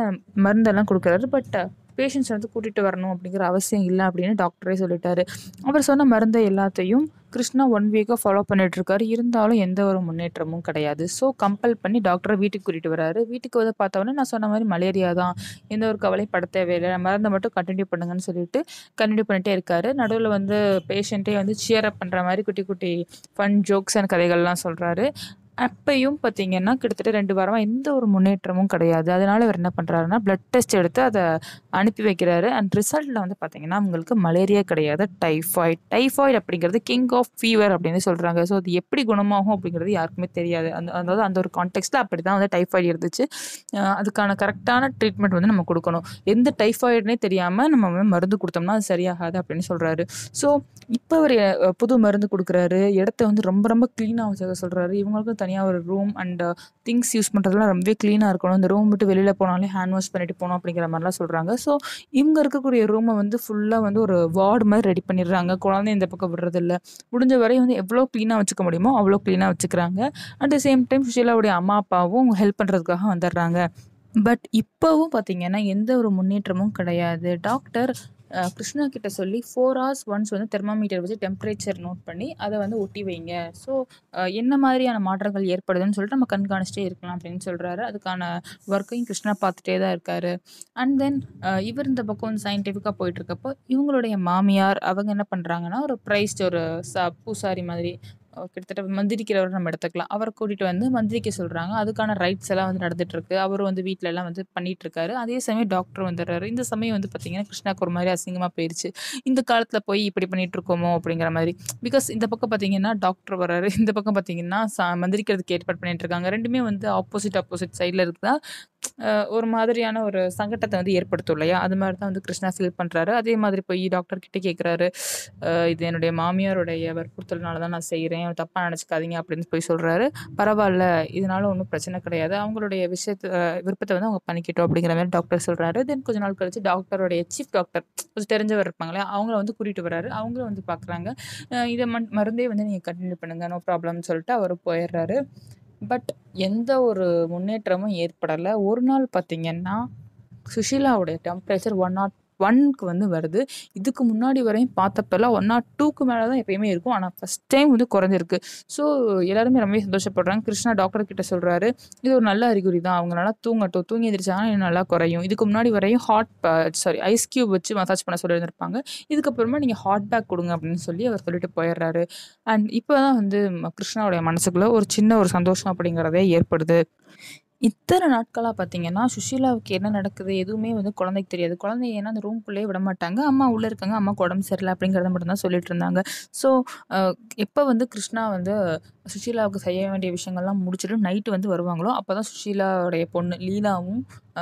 மருந்தெல்லாம் கொடுக்குறாரு பட் பேஷண்ட்ஸ் வந்து கூட்டிகிட்டு வரணும் அப்படிங்கிற அவசியம் இல்லை அப்படின்னு டாக்டரே சொல்லிட்டாரு அவர் சொன்ன மருந்தை எல்லாத்தையும் கிருஷ்ணா ஒன் வீக்காக ஃபாலோ பண்ணிகிட்ருக்காரு இருந்தாலும் எந்த ஒரு முன்னேற்றமும் கிடையாது ஸோ கம்பல் பண்ணி டாக்டரை வீட்டுக்கு கூட்டிகிட்டு வராரு வீட்டுக்கு வந்து பார்த்தோன்னே நான் சொன்ன மாதிரி மலேரியா தான் எந்த ஒரு கவலையும் பட தேவையில்லை மருந்தை மட்டும் கண்டினியூ பண்ணுங்கன்னு சொல்லிட்டு கண்டினியூ பண்ணிகிட்டே இருக்காரு நடுவில் வந்து பேஷண்ட்டே வந்து சியரப் பண்ணுற மாதிரி குட்டி குட்டி ஃபன் ஜோக்ஸ் அண்ட் கதைகள்லாம் சொல்கிறாரு அப்பையும் பார்த்தீங்கன்னா கிட்டத்தட்ட ரெண்டு வாரமாக எந்த ஒரு முன்னேற்றமும் கிடையாது அதனால் அவர் என்ன பண்ணுறாருன்னா பிளட் டெஸ்ட் எடுத்து அதை அனுப்பி வைக்கிறாரு அண்ட் ரிசல்ட்டில் வந்து பார்த்தீங்கன்னா அவங்களுக்கு மலேரியா கிடையாது டைஃபாய்ட் டைஃபாய்டு அப்படிங்கிறது கிங் ஆஃப் ஃபீவர் அப்படின்னு சொல்கிறாங்க ஸோ அது எப்படி குணமாகும் அப்படிங்கிறது யாருக்குமே தெரியாது அந்த அதாவது அந்த ஒரு கான்டெக்ட்டில் அப்படி தான் வந்து டைஃபாய்டு இருந்துச்சு அதுக்கான கரெக்டான ட்ரீட்மெண்ட் வந்து நம்ம கொடுக்கணும் எந்த டைஃபாய்டுனே தெரியாமல் நம்ம மருந்து கொடுத்தோம்னா அது சரியாகாது அப்படின்னு சொல்கிறாரு ஸோ இப்போ அவர் புது மருந்து கொடுக்குறாரு இடத்த வந்து ரொம்ப ரொம்ப க்ளீனாக வச்சதை சொல்கிறாரு இவங்களுக்கும் தனி தனியாக ஒரு ரூம் அண்ட் திங்ஸ் யூஸ் பண்ணுறதுலாம் ரொம்பவே க்ளீனாக இருக்கணும் இந்த ரூம் விட்டு வெளியில் போனாலே ஹேண்ட் வாஷ் பண்ணிட்டு போகணும் அப்படிங்கிற மாதிரிலாம் சொல்கிறாங்க ஸோ இவங்க இருக்கக்கூடிய ரூமை வந்து ஃபுல்லாக வந்து ஒரு வார்டு மாதிரி ரெடி பண்ணிடுறாங்க குழந்தை இந்த பக்கம் விடுறதில்ல முடிஞ்ச வரை வந்து எவ்வளோ க்ளீனாக வச்சுக்க முடியுமோ அவ்வளோ க்ளீனாக வச்சுக்கிறாங்க அட் த சேம் டைம் சுஷீலாவுடைய அம்மா அப்பாவும் ஹெல்ப் பண்ணுறதுக்காக வந்துடுறாங்க பட் இப்போவும் பார்த்திங்கன்னா எந்த ஒரு முன்னேற்றமும் கிடையாது டாக்டர் கிருஷ்ணா கிட்ட சொல்லி ஃபோர் ஹவர்ஸ் ஒன்ஸ் வந்து தெர்மாமீட்டர் வச்சு டெம்பரேச்சர் நோட் பண்ணி அதை வந்து ஒட்டி வைங்க ஸோ என்ன மாதிரியான மாற்றங்கள் ஏற்படுதுன்னு சொல்லிட்டு நம்ம கண்காணிச்சிட்டே இருக்கலாம் அப்படின்னு சொல்கிறாரு அதுக்கான ஒர்க்கையும் கிருஷ்ணா பார்த்துட்டே தான் இருக்கார் அண்ட் தென் இவர் இந்த பக்கம் வந்து சயின்டிஃபிக்காக போயிட்டுருக்கப்போ இவங்களுடைய மாமியார் அவங்க என்ன பண்ணுறாங்கன்னா ஒரு ப்ரைஸ்ட் ஒரு ச பூசாரி மாதிரி கிட்டத்தட்ட மந்திரிக்கிறவர் நம்ம எடுத்துக்கலாம் அவரை கூட்டிகிட்டு வந்து மந்திரிக்க சொல்கிறாங்க அதுக்கான ரைட்ஸ் எல்லாம் வந்து நடந்துகிட்ருக்கு அவர் வந்து வீட்டில எல்லாம் வந்து பண்ணிகிட்ருக்காரு அதே சமயம் டாக்டர் வந்துடுறாரு இந்த சமயம் வந்து பார்த்திங்கன்னா கிருஷ்ணாக்கு ஒரு மாதிரி அசிங்கமாக போயிடுச்சு இந்த காலத்தில் போய் இப்படி பண்ணிகிட்ருக்கோமோ அப்படிங்கிற மாதிரி பிகாஸ் இந்த பக்கம் பார்த்திங்கன்னா டாக்டர் வர்றாரு இந்த பக்கம் பார்த்திங்கன்னா சா மந்திரிக்கிறதுக்கு ஏற்பாடு பண்ணிகிட்ருக்காங்க ரெண்டுமே வந்து ஆப்போசிட் ஆப்போசிட் சைடில் இருக்குதா ஒரு மாதிரியான ஒரு சங்கட்டத்தை வந்து ஏற்படுத்தும் இல்லையா அது மாதிரி தான் வந்து கிருஷ்ணா ஃபீல் பண்ணுறாரு அதே மாதிரி போய் டாக்டர் கிட்டே கேட்குறாரு இது என்னுடைய மாமியாருடைய வற்புறுத்தல்னால தான் நான் செய்கிறேன் தப்பாக நினச்சிக்காதீங்க அப்படின்னு போய் சொல்கிறாரு பரவாயில்ல இதனால ஒன்றும் பிரச்சனை கிடையாது அவங்களுடைய விஷயத்தை விருப்பத்தை வந்து அவங்க பண்ணிக்கிட்டோம் அப்படிங்கிற மாதிரி டாக்டர் சொல்கிறாரு தென் கொஞ்ச நாள் கழிச்சு டாக்டருடைய சீஃப் டாக்டர் கொஞ்சம் தெரிஞ்சவர் இருப்பாங்களே அவங்கள வந்து கூட்டிகிட்டு வர்றாரு அவங்களும் வந்து பார்க்குறாங்க இதை மருந்தே வந்து நீங்கள் கண்டினியூ பண்ணுங்கள் நோ ப்ராப்ளம்னு சொல்லிட்டு அவர் போயிடுறாரு பட் எந்த ஒரு முன்னேற்றமும் ஏற்படலை ஒரு நாள் பார்த்திங்கன்னா சுஷிலாவுடைய டெம்ப்ரேச்சர் ஒன் நாட் ஒன்க்கு வந்து வருது இதுக்கு முன்னாடி வரையும் பார்த்தப்பெல்லாம் ஒன் நாட் டூக்கு மேலே தான் எப்பயுமே இருக்கும் ஆனால் ஃபஸ்ட் டைம் வந்து குறைஞ்சிருக்கு ஸோ எல்லாருமே ரொம்பவே சந்தோஷப்படுறாங்க கிருஷ்ணா டாக்டர் கிட்ட சொல்கிறாரு இது ஒரு நல்ல அறிகுறி தான் அவங்க நல்லா தூங்கட்டும் தூங்கி எந்திரிச்சாங்கன்னா இன்னும் நல்லா குறையும் இதுக்கு முன்னாடி வரையும் ஹாட் சாரி ஐஸ் கியூப் வச்சு மசாஜ் பண்ண சொல்லியிருந்திருப்பாங்க இதுக்கப்புறமா நீங்கள் ஹாட் பேக் கொடுங்க அப்படின்னு சொல்லி அவர் சொல்லிட்டு போயிடுறாரு அண்ட் இப்போ தான் வந்து கிருஷ்ணாவுடைய மனசுக்குள்ளே ஒரு சின்ன ஒரு சந்தோஷம் அப்படிங்கிறதே ஏற்படுது இத்தனை நாட்களாக பார்த்தீங்கன்னா சுஷீலாவுக்கு என்ன நடக்குது எதுவுமே வந்து குழந்தைக்கு தெரியாது குழந்தைய ஏன்னா அந்த ரூம்குள்ளேயே விட மாட்டாங்க அம்மா உள்ளே இருக்காங்க அம்மா உடம்பு சரியில்லை அப்படிங்கிறத மட்டும்தான் சொல்லிட்டு இருந்தாங்க ஸோ எப்போ வந்து கிருஷ்ணா வந்து சுஷீலாவுக்கு செய்ய வேண்டிய விஷயங்கள்லாம் முடிச்சுட்டு நைட்டு வந்து வருவாங்களோ அப்போ தான் சுஷீலாவுடைய பொண்ணு லீலாவும்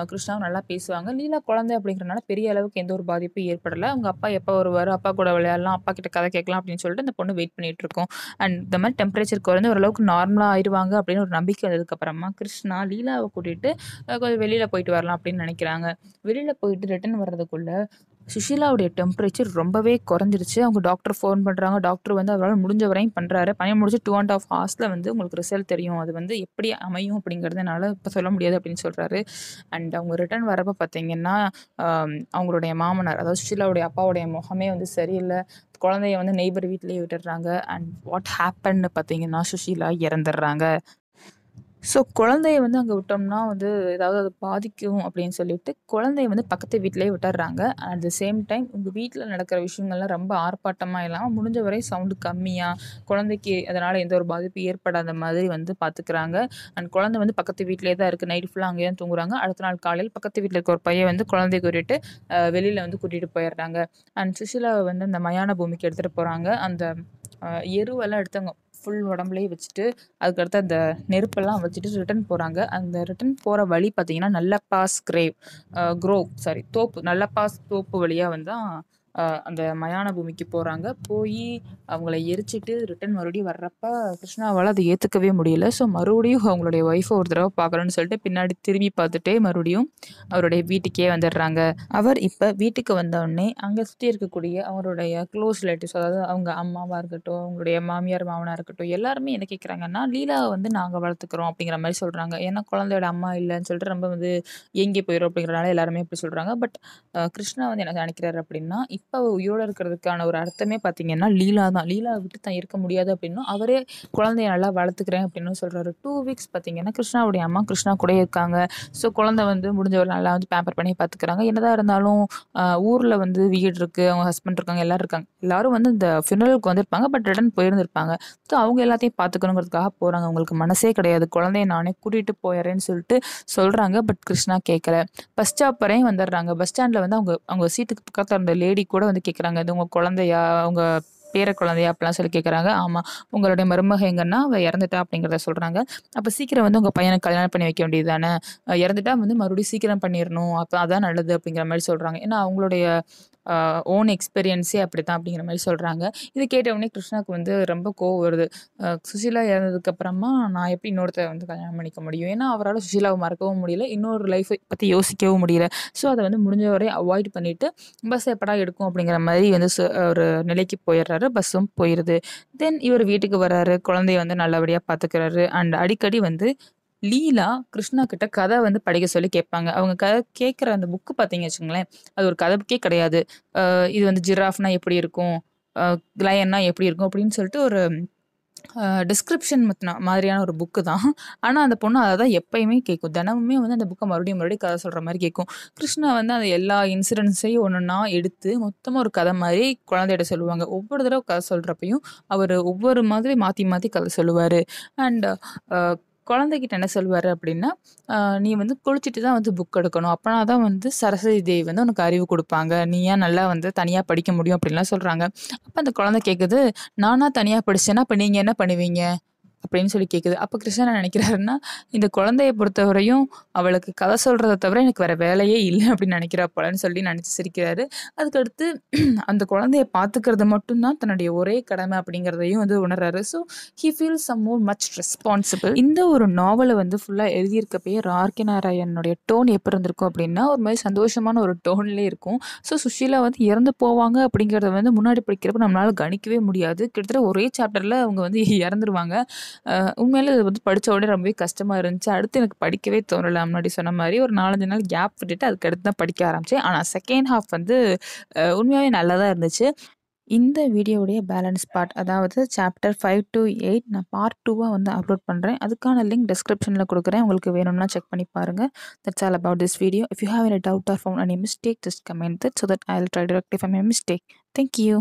கிருஷ்ணாவும் நல்லா பேசுவாங்க லீலா குழந்தை அப்படிங்கிறனால பெரிய அளவுக்கு எந்த ஒரு பாதிப்பும் ஏற்படலை அவங்க அப்பா எப்போ வருவார் அப்பா கூட விளையாடலாம் அப்பா கிட்ட கதை கேட்கலாம் அப்படின்னு சொல்லிட்டு அந்த பொண்ணு வெயிட் பண்ணிட்டு இருக்கோம் அண்ட் இந்த மாதிரி டெம்பரேச்சர் குறைந்து ஓரளவுக்கு நார்மலாக ஆயிடுவாங்க அப்படின்னு ஒரு நம்பிக்கை வந்ததுக்கப்புறமா கிருஷ்ணா லீலாவை கூட்டிகிட்டு கொஞ்சம் வெளியில் போயிட்டு வரலாம் அப்படின்னு நினைக்கிறாங்க வெளியில் போயிட்டு ரிட்டன் வர்றதுக்குள்ளே சுஷிலாவுடைய டெம்பரேச்சர் ரொம்பவே குறைஞ்சிருச்சு அவங்க டாக்டர் ஃபோன் பண்ணுறாங்க டாக்டர் வந்து அவரால் முடிஞ்ச வரையும் பண்ணுறாரு பணி முடிச்சு டூ அண்ட் ஆஃப் ஹார்ஸில் வந்து உங்களுக்கு ரிசல்ட் தெரியும் அது வந்து எப்படி அமையும் அப்படிங்கிறதுனால இப்போ சொல்ல முடியாது அப்படின்னு சொல்கிறாரு அண்ட் அவங்க ரிட்டர்ன் வரப்போ பார்த்தீங்கன்னா அவங்களுடைய மாமனார் அதாவது சுஷிலாவுடைய அப்பாவுடைய முகமே வந்து சரியில்லை குழந்தைய வந்து நெய்பர் வீட்லேயே விட்டுடுறாங்க அண்ட் வாட் ஹேப்பன்னு பார்த்தீங்கன்னா சுஷீலா இறந்துடுறாங்க ஸோ குழந்தைய வந்து அங்கே விட்டோம்னா வந்து ஏதாவது அது பாதிக்கும் அப்படின்னு சொல்லிட்டு குழந்தைய வந்து பக்கத்து வீட்டிலேயே விட்டுடுறாங்க அட் த சேம் டைம் உங்கள் வீட்டில் நடக்கிற விஷயங்கள்லாம் ரொம்ப ஆர்ப்பாட்டமாக இல்லாமல் முடிஞ்ச வரை சவுண்டு கம்மியாக குழந்தைக்கு அதனால் எந்த ஒரு பாதிப்பு ஏற்படாத மாதிரி வந்து பார்த்துக்கிறாங்க அண்ட் குழந்தை வந்து பக்கத்து வீட்டிலே தான் இருக்குது நைட் ஃபுல்லாக அங்கேயே தான் தூங்குறாங்க அடுத்த நாள் காலையில் பக்கத்து வீட்டில் இருக்க ஒரு பையன் வந்து குழந்தைய கூட்டிகிட்டு வெளியில் வந்து கூட்டிகிட்டு போயிடுறாங்க அண்ட் சுஷிலாவை வந்து அந்த மயான பூமிக்கு எடுத்துகிட்டு போகிறாங்க அந்த எருவெல்லாம் எடுத்தவங்க ஃபுல் உடம்புலேயே வச்சுட்டு அதுக்கடுத்து அந்த நெருப்பெல்லாம் வச்சுட்டு ரிட்டன் போகிறாங்க அந்த ரிட்டன் போகிற வழி பார்த்தீங்கன்னா நல்ல பாஸ் கிரேவ் க்ரோ சாரி தோப்பு நல்ல பாஸ் தோப்பு வழியாக வந்து அந்த மயான பூமிக்கு போகிறாங்க போய் அவங்கள எரிச்சிட்டு ரிட்டன் மறுபடியும் வர்றப்ப கிருஷ்ணாவால் அதை ஏற்றுக்கவே முடியல ஸோ மறுபடியும் அவங்களுடைய ஒய்ஃபை ஒரு தடவை பார்க்கணும்னு சொல்லிட்டு பின்னாடி திரும்பி பார்த்துட்டே மறுபடியும் அவருடைய வீட்டுக்கே வந்துடுறாங்க அவர் இப்போ வீட்டுக்கு வந்தவுடனே அங்கே சுற்றி இருக்கக்கூடிய அவருடைய க்ளோஸ் ரிலேட்டிவ்ஸ் அதாவது அவங்க அம்மாவாக இருக்கட்டும் அவங்களுடைய மாமியார் மாமனாக இருக்கட்டும் எல்லாருமே என்ன கேட்குறாங்கன்னா லீலாவை வந்து நாங்கள் வளர்த்துக்கிறோம் அப்படிங்கிற மாதிரி சொல்கிறாங்க ஏன்னா குழந்தையோட அம்மா இல்லைன்னு சொல்லிட்டு ரொம்ப வந்து எங்கே போயிடும் அப்படிங்கிறனால எல்லாருமே இப்படி சொல்கிறாங்க பட் கிருஷ்ணா வந்து என்ன நினைக்கிறாரு அப்படின்னா அப்பா உயிரோட இருக்கிறதுக்கான ஒரு அர்த்தமே பார்த்தீங்கன்னா லீலா தான் லீலா விட்டு தான் இருக்க முடியாது அப்படின்னும் அவரே குழந்தைய நல்லா வளர்த்துக்கிறேன் அப்படின்னு சொல்கிறாரு டூ வீக்ஸ் பார்த்தீங்கன்னா கிருஷ்ணாவுடைய அம்மா கிருஷ்ணா கூட இருக்காங்க ஸோ குழந்தை வந்து முடிஞ்சவரை நல்லா வந்து பேப்பர் பண்ணி பார்த்துக்கிறாங்க என்னதான் இருந்தாலும் ஊரில் வந்து வீடு இருக்குது அவங்க ஹஸ்பண்ட் இருக்காங்க எல்லோரும் இருக்காங்க எல்லாரும் வந்து இந்த ஃபியூனரலுக்கு வந்திருப்பாங்க பட் ரிட்டன் போயிருந்திருப்பாங்க ஸோ அவங்க எல்லாத்தையும் பார்த்துக்கணுங்கிறதுக்காக போகிறாங்க அவங்களுக்கு மனசே கிடையாது குழந்தைய நானே கூட்டிகிட்டு போயிடுறேன்னு சொல்லிட்டு சொல்கிறாங்க பட் கிருஷ்ணா கேட்கல பஸ் ஸ்டாப் வரையும் வந்துடுறாங்க பஸ் ஸ்டாண்டில் வந்து அவங்க அவங்க சீட்டுக்கு பக்கத்தில் இருந்த லேடி கூட வந்து கேட்குறாங்க இது உங்கள் குழந்தையா உங்கள் பேர குழந்தையா அப்படிலாம் சொல்லி கேட்குறாங்க ஆமாம் உங்களுடைய மருமக எங்கன்னா அவள் இறந்துட்டா அப்படிங்கிறத சொல்கிறாங்க அப்போ சீக்கிரம் வந்து உங்கள் பையனை கல்யாணம் பண்ணி வைக்க வேண்டியது தானே இறந்துட்டா வந்து மறுபடியும் சீக்கிரம் பண்ணிடணும் அப்போ அதான் நல்லது அப்படிங்கிற மாதிரி சொல்கிறாங்க ஏன்னா அவங்களுடைய ஓன் எக்ஸ்பீரியன்ஸே அப்படி தான் அப்படிங்கிற மாதிரி சொல்கிறாங்க இது கேட்டவுடனே கிருஷ்ணாவுக்கு வந்து ரொம்ப கோவம் வருது சுஷீலா இறந்ததுக்கப்புறமா நான் எப்படி இன்னொருத்த வந்து கல்யாணம் பண்ணிக்க முடியும் ஏன்னா அவரால் சுஷீலாவை மறக்கவும் முடியல இன்னொரு லைஃப்பை பற்றி யோசிக்கவும் முடியல ஸோ அதை வந்து முடிஞ்ச வரையும் அவாய்ட் பண்ணிவிட்டு பஸ் எப்படா எடுக்கும் அப்படிங்கிற மாதிரி வந்து ஒரு நிலைக்கு போயிடுறாரு போகிறாரு பஸ்ஸும் போயிடுது தென் இவர் வீட்டுக்கு வர்றாரு குழந்தைய வந்து நல்லபடியாக பார்த்துக்கிறாரு அண்ட் அடிக்கடி வந்து லீலா கிருஷ்ணா கிட்ட கதை வந்து படிக்க சொல்லி கேட்பாங்க அவங்க கதை கேட்குற அந்த புக்கு பார்த்தீங்க வச்சுங்களேன் அது ஒரு கதை புக்கே கிடையாது இது வந்து ஜிராஃப்னா எப்படி இருக்கும் லயன்னா எப்படி இருக்கும் அப்படின்னு சொல்லிட்டு ஒரு டிஸ்கிரிப்ஷன் மாதிரியான ஒரு புக்கு தான் ஆனால் அந்த பொண்ணு அதை தான் எப்பயுமே கேட்கும் தினமுமே வந்து அந்த புக்கை மறுபடியும் மறுபடியும் கதை சொல்கிற மாதிரி கேட்கும் கிருஷ்ணா வந்து அந்த எல்லா இன்சிடென்ட்ஸையும் ஒன்றுனா எடுத்து மொத்தமாக ஒரு கதை மாதிரி குழந்தைகிட்ட சொல்லுவாங்க ஒவ்வொரு தடவை கதை சொல்கிறப்பையும் அவர் ஒவ்வொரு மாதிரி மாற்றி மாற்றி கதை சொல்லுவார் அண்ட் குழந்தைகிட்ட என்ன சொல்வார் அப்படின்னா நீ வந்து குளிச்சுட்டு தான் வந்து புக் எடுக்கணும் அப்போனா தான் வந்து சரஸ்வதி தேவி வந்து உனக்கு அறிவு கொடுப்பாங்க நீ ஏன் நல்லா வந்து தனியாக படிக்க முடியும் அப்படின்லாம் சொல்கிறாங்க அப்போ அந்த குழந்தை கேட்குது நானாக தனியாக படித்தேன்னா இப்போ நீங்கள் என்ன பண்ணுவீங்க அப்படின்னு சொல்லி கேட்குது அப்போ கிருஷ்ணன் நினைக்கிறாருன்னா இந்த குழந்தைய பொறுத்தவரையும் அவளுக்கு கதை சொல்கிறத தவிர எனக்கு வேறு வேலையே இல்லை அப்படின்னு நினைக்கிறா போலன்னு சொல்லி நினச்சி சிரிக்கிறாரு அதுக்கடுத்து அந்த குழந்தைய பார்த்துக்கிறது மட்டும்தான் தன்னுடைய ஒரே கடமை அப்படிங்கிறதையும் வந்து உணர்றாரு so he feel some more much responsible இந்த ஒரு நாவலை வந்து ஃபுல்லாக எழுதியிருக்கப்பயே ஆர்கே நாராயணனுடைய டோன் எப்படி இருந்திருக்கும் அப்படின்னா ஒரு மாதிரி சந்தோஷமான ஒரு டோன்லேயே இருக்கும் ஸோ சுஷீலா வந்து இறந்து போவாங்க அப்படிங்கிறத வந்து முன்னாடி படிக்கிறப்ப நம்மளால் கணிக்கவே முடியாது கிட்டத்தட்ட ஒரே சாப்டரில் அவங்க வந்து இறந்துருவாங்க உண்மையிலே இது வந்து படித்த உடனே ரொம்பவே கஷ்டமாக இருந்துச்சு அடுத்து எனக்கு படிக்கவே தோணலை முன்னாடி சொன்ன மாதிரி ஒரு நாலஞ்சு நாள் கேப் விட்டுட்டு அதுக்கடுத்து தான் படிக்க ஆரம்பிச்சேன் ஆனால் செகண்ட் ஹாஃப் வந்து உண்மையாகவே நல்லா தான் இருந்துச்சு இந்த வீடியோவுடைய பேலன்ஸ் பார்ட் அதாவது சாப்டர் ஃபைவ் டு எயிட் நான் பார்ட் டூவாக வந்து அப்லோட் பண்ணுறேன் அதுக்கான லிங்க் டிஸ்கிரிப்ஷனில் கொடுக்குறேன் உங்களுக்கு வேணும்னா செக் பண்ணி பாருங்கள் that's all about this video if you have any doubt or found any mistake just comment that so that I will try to rectify my mistake thank you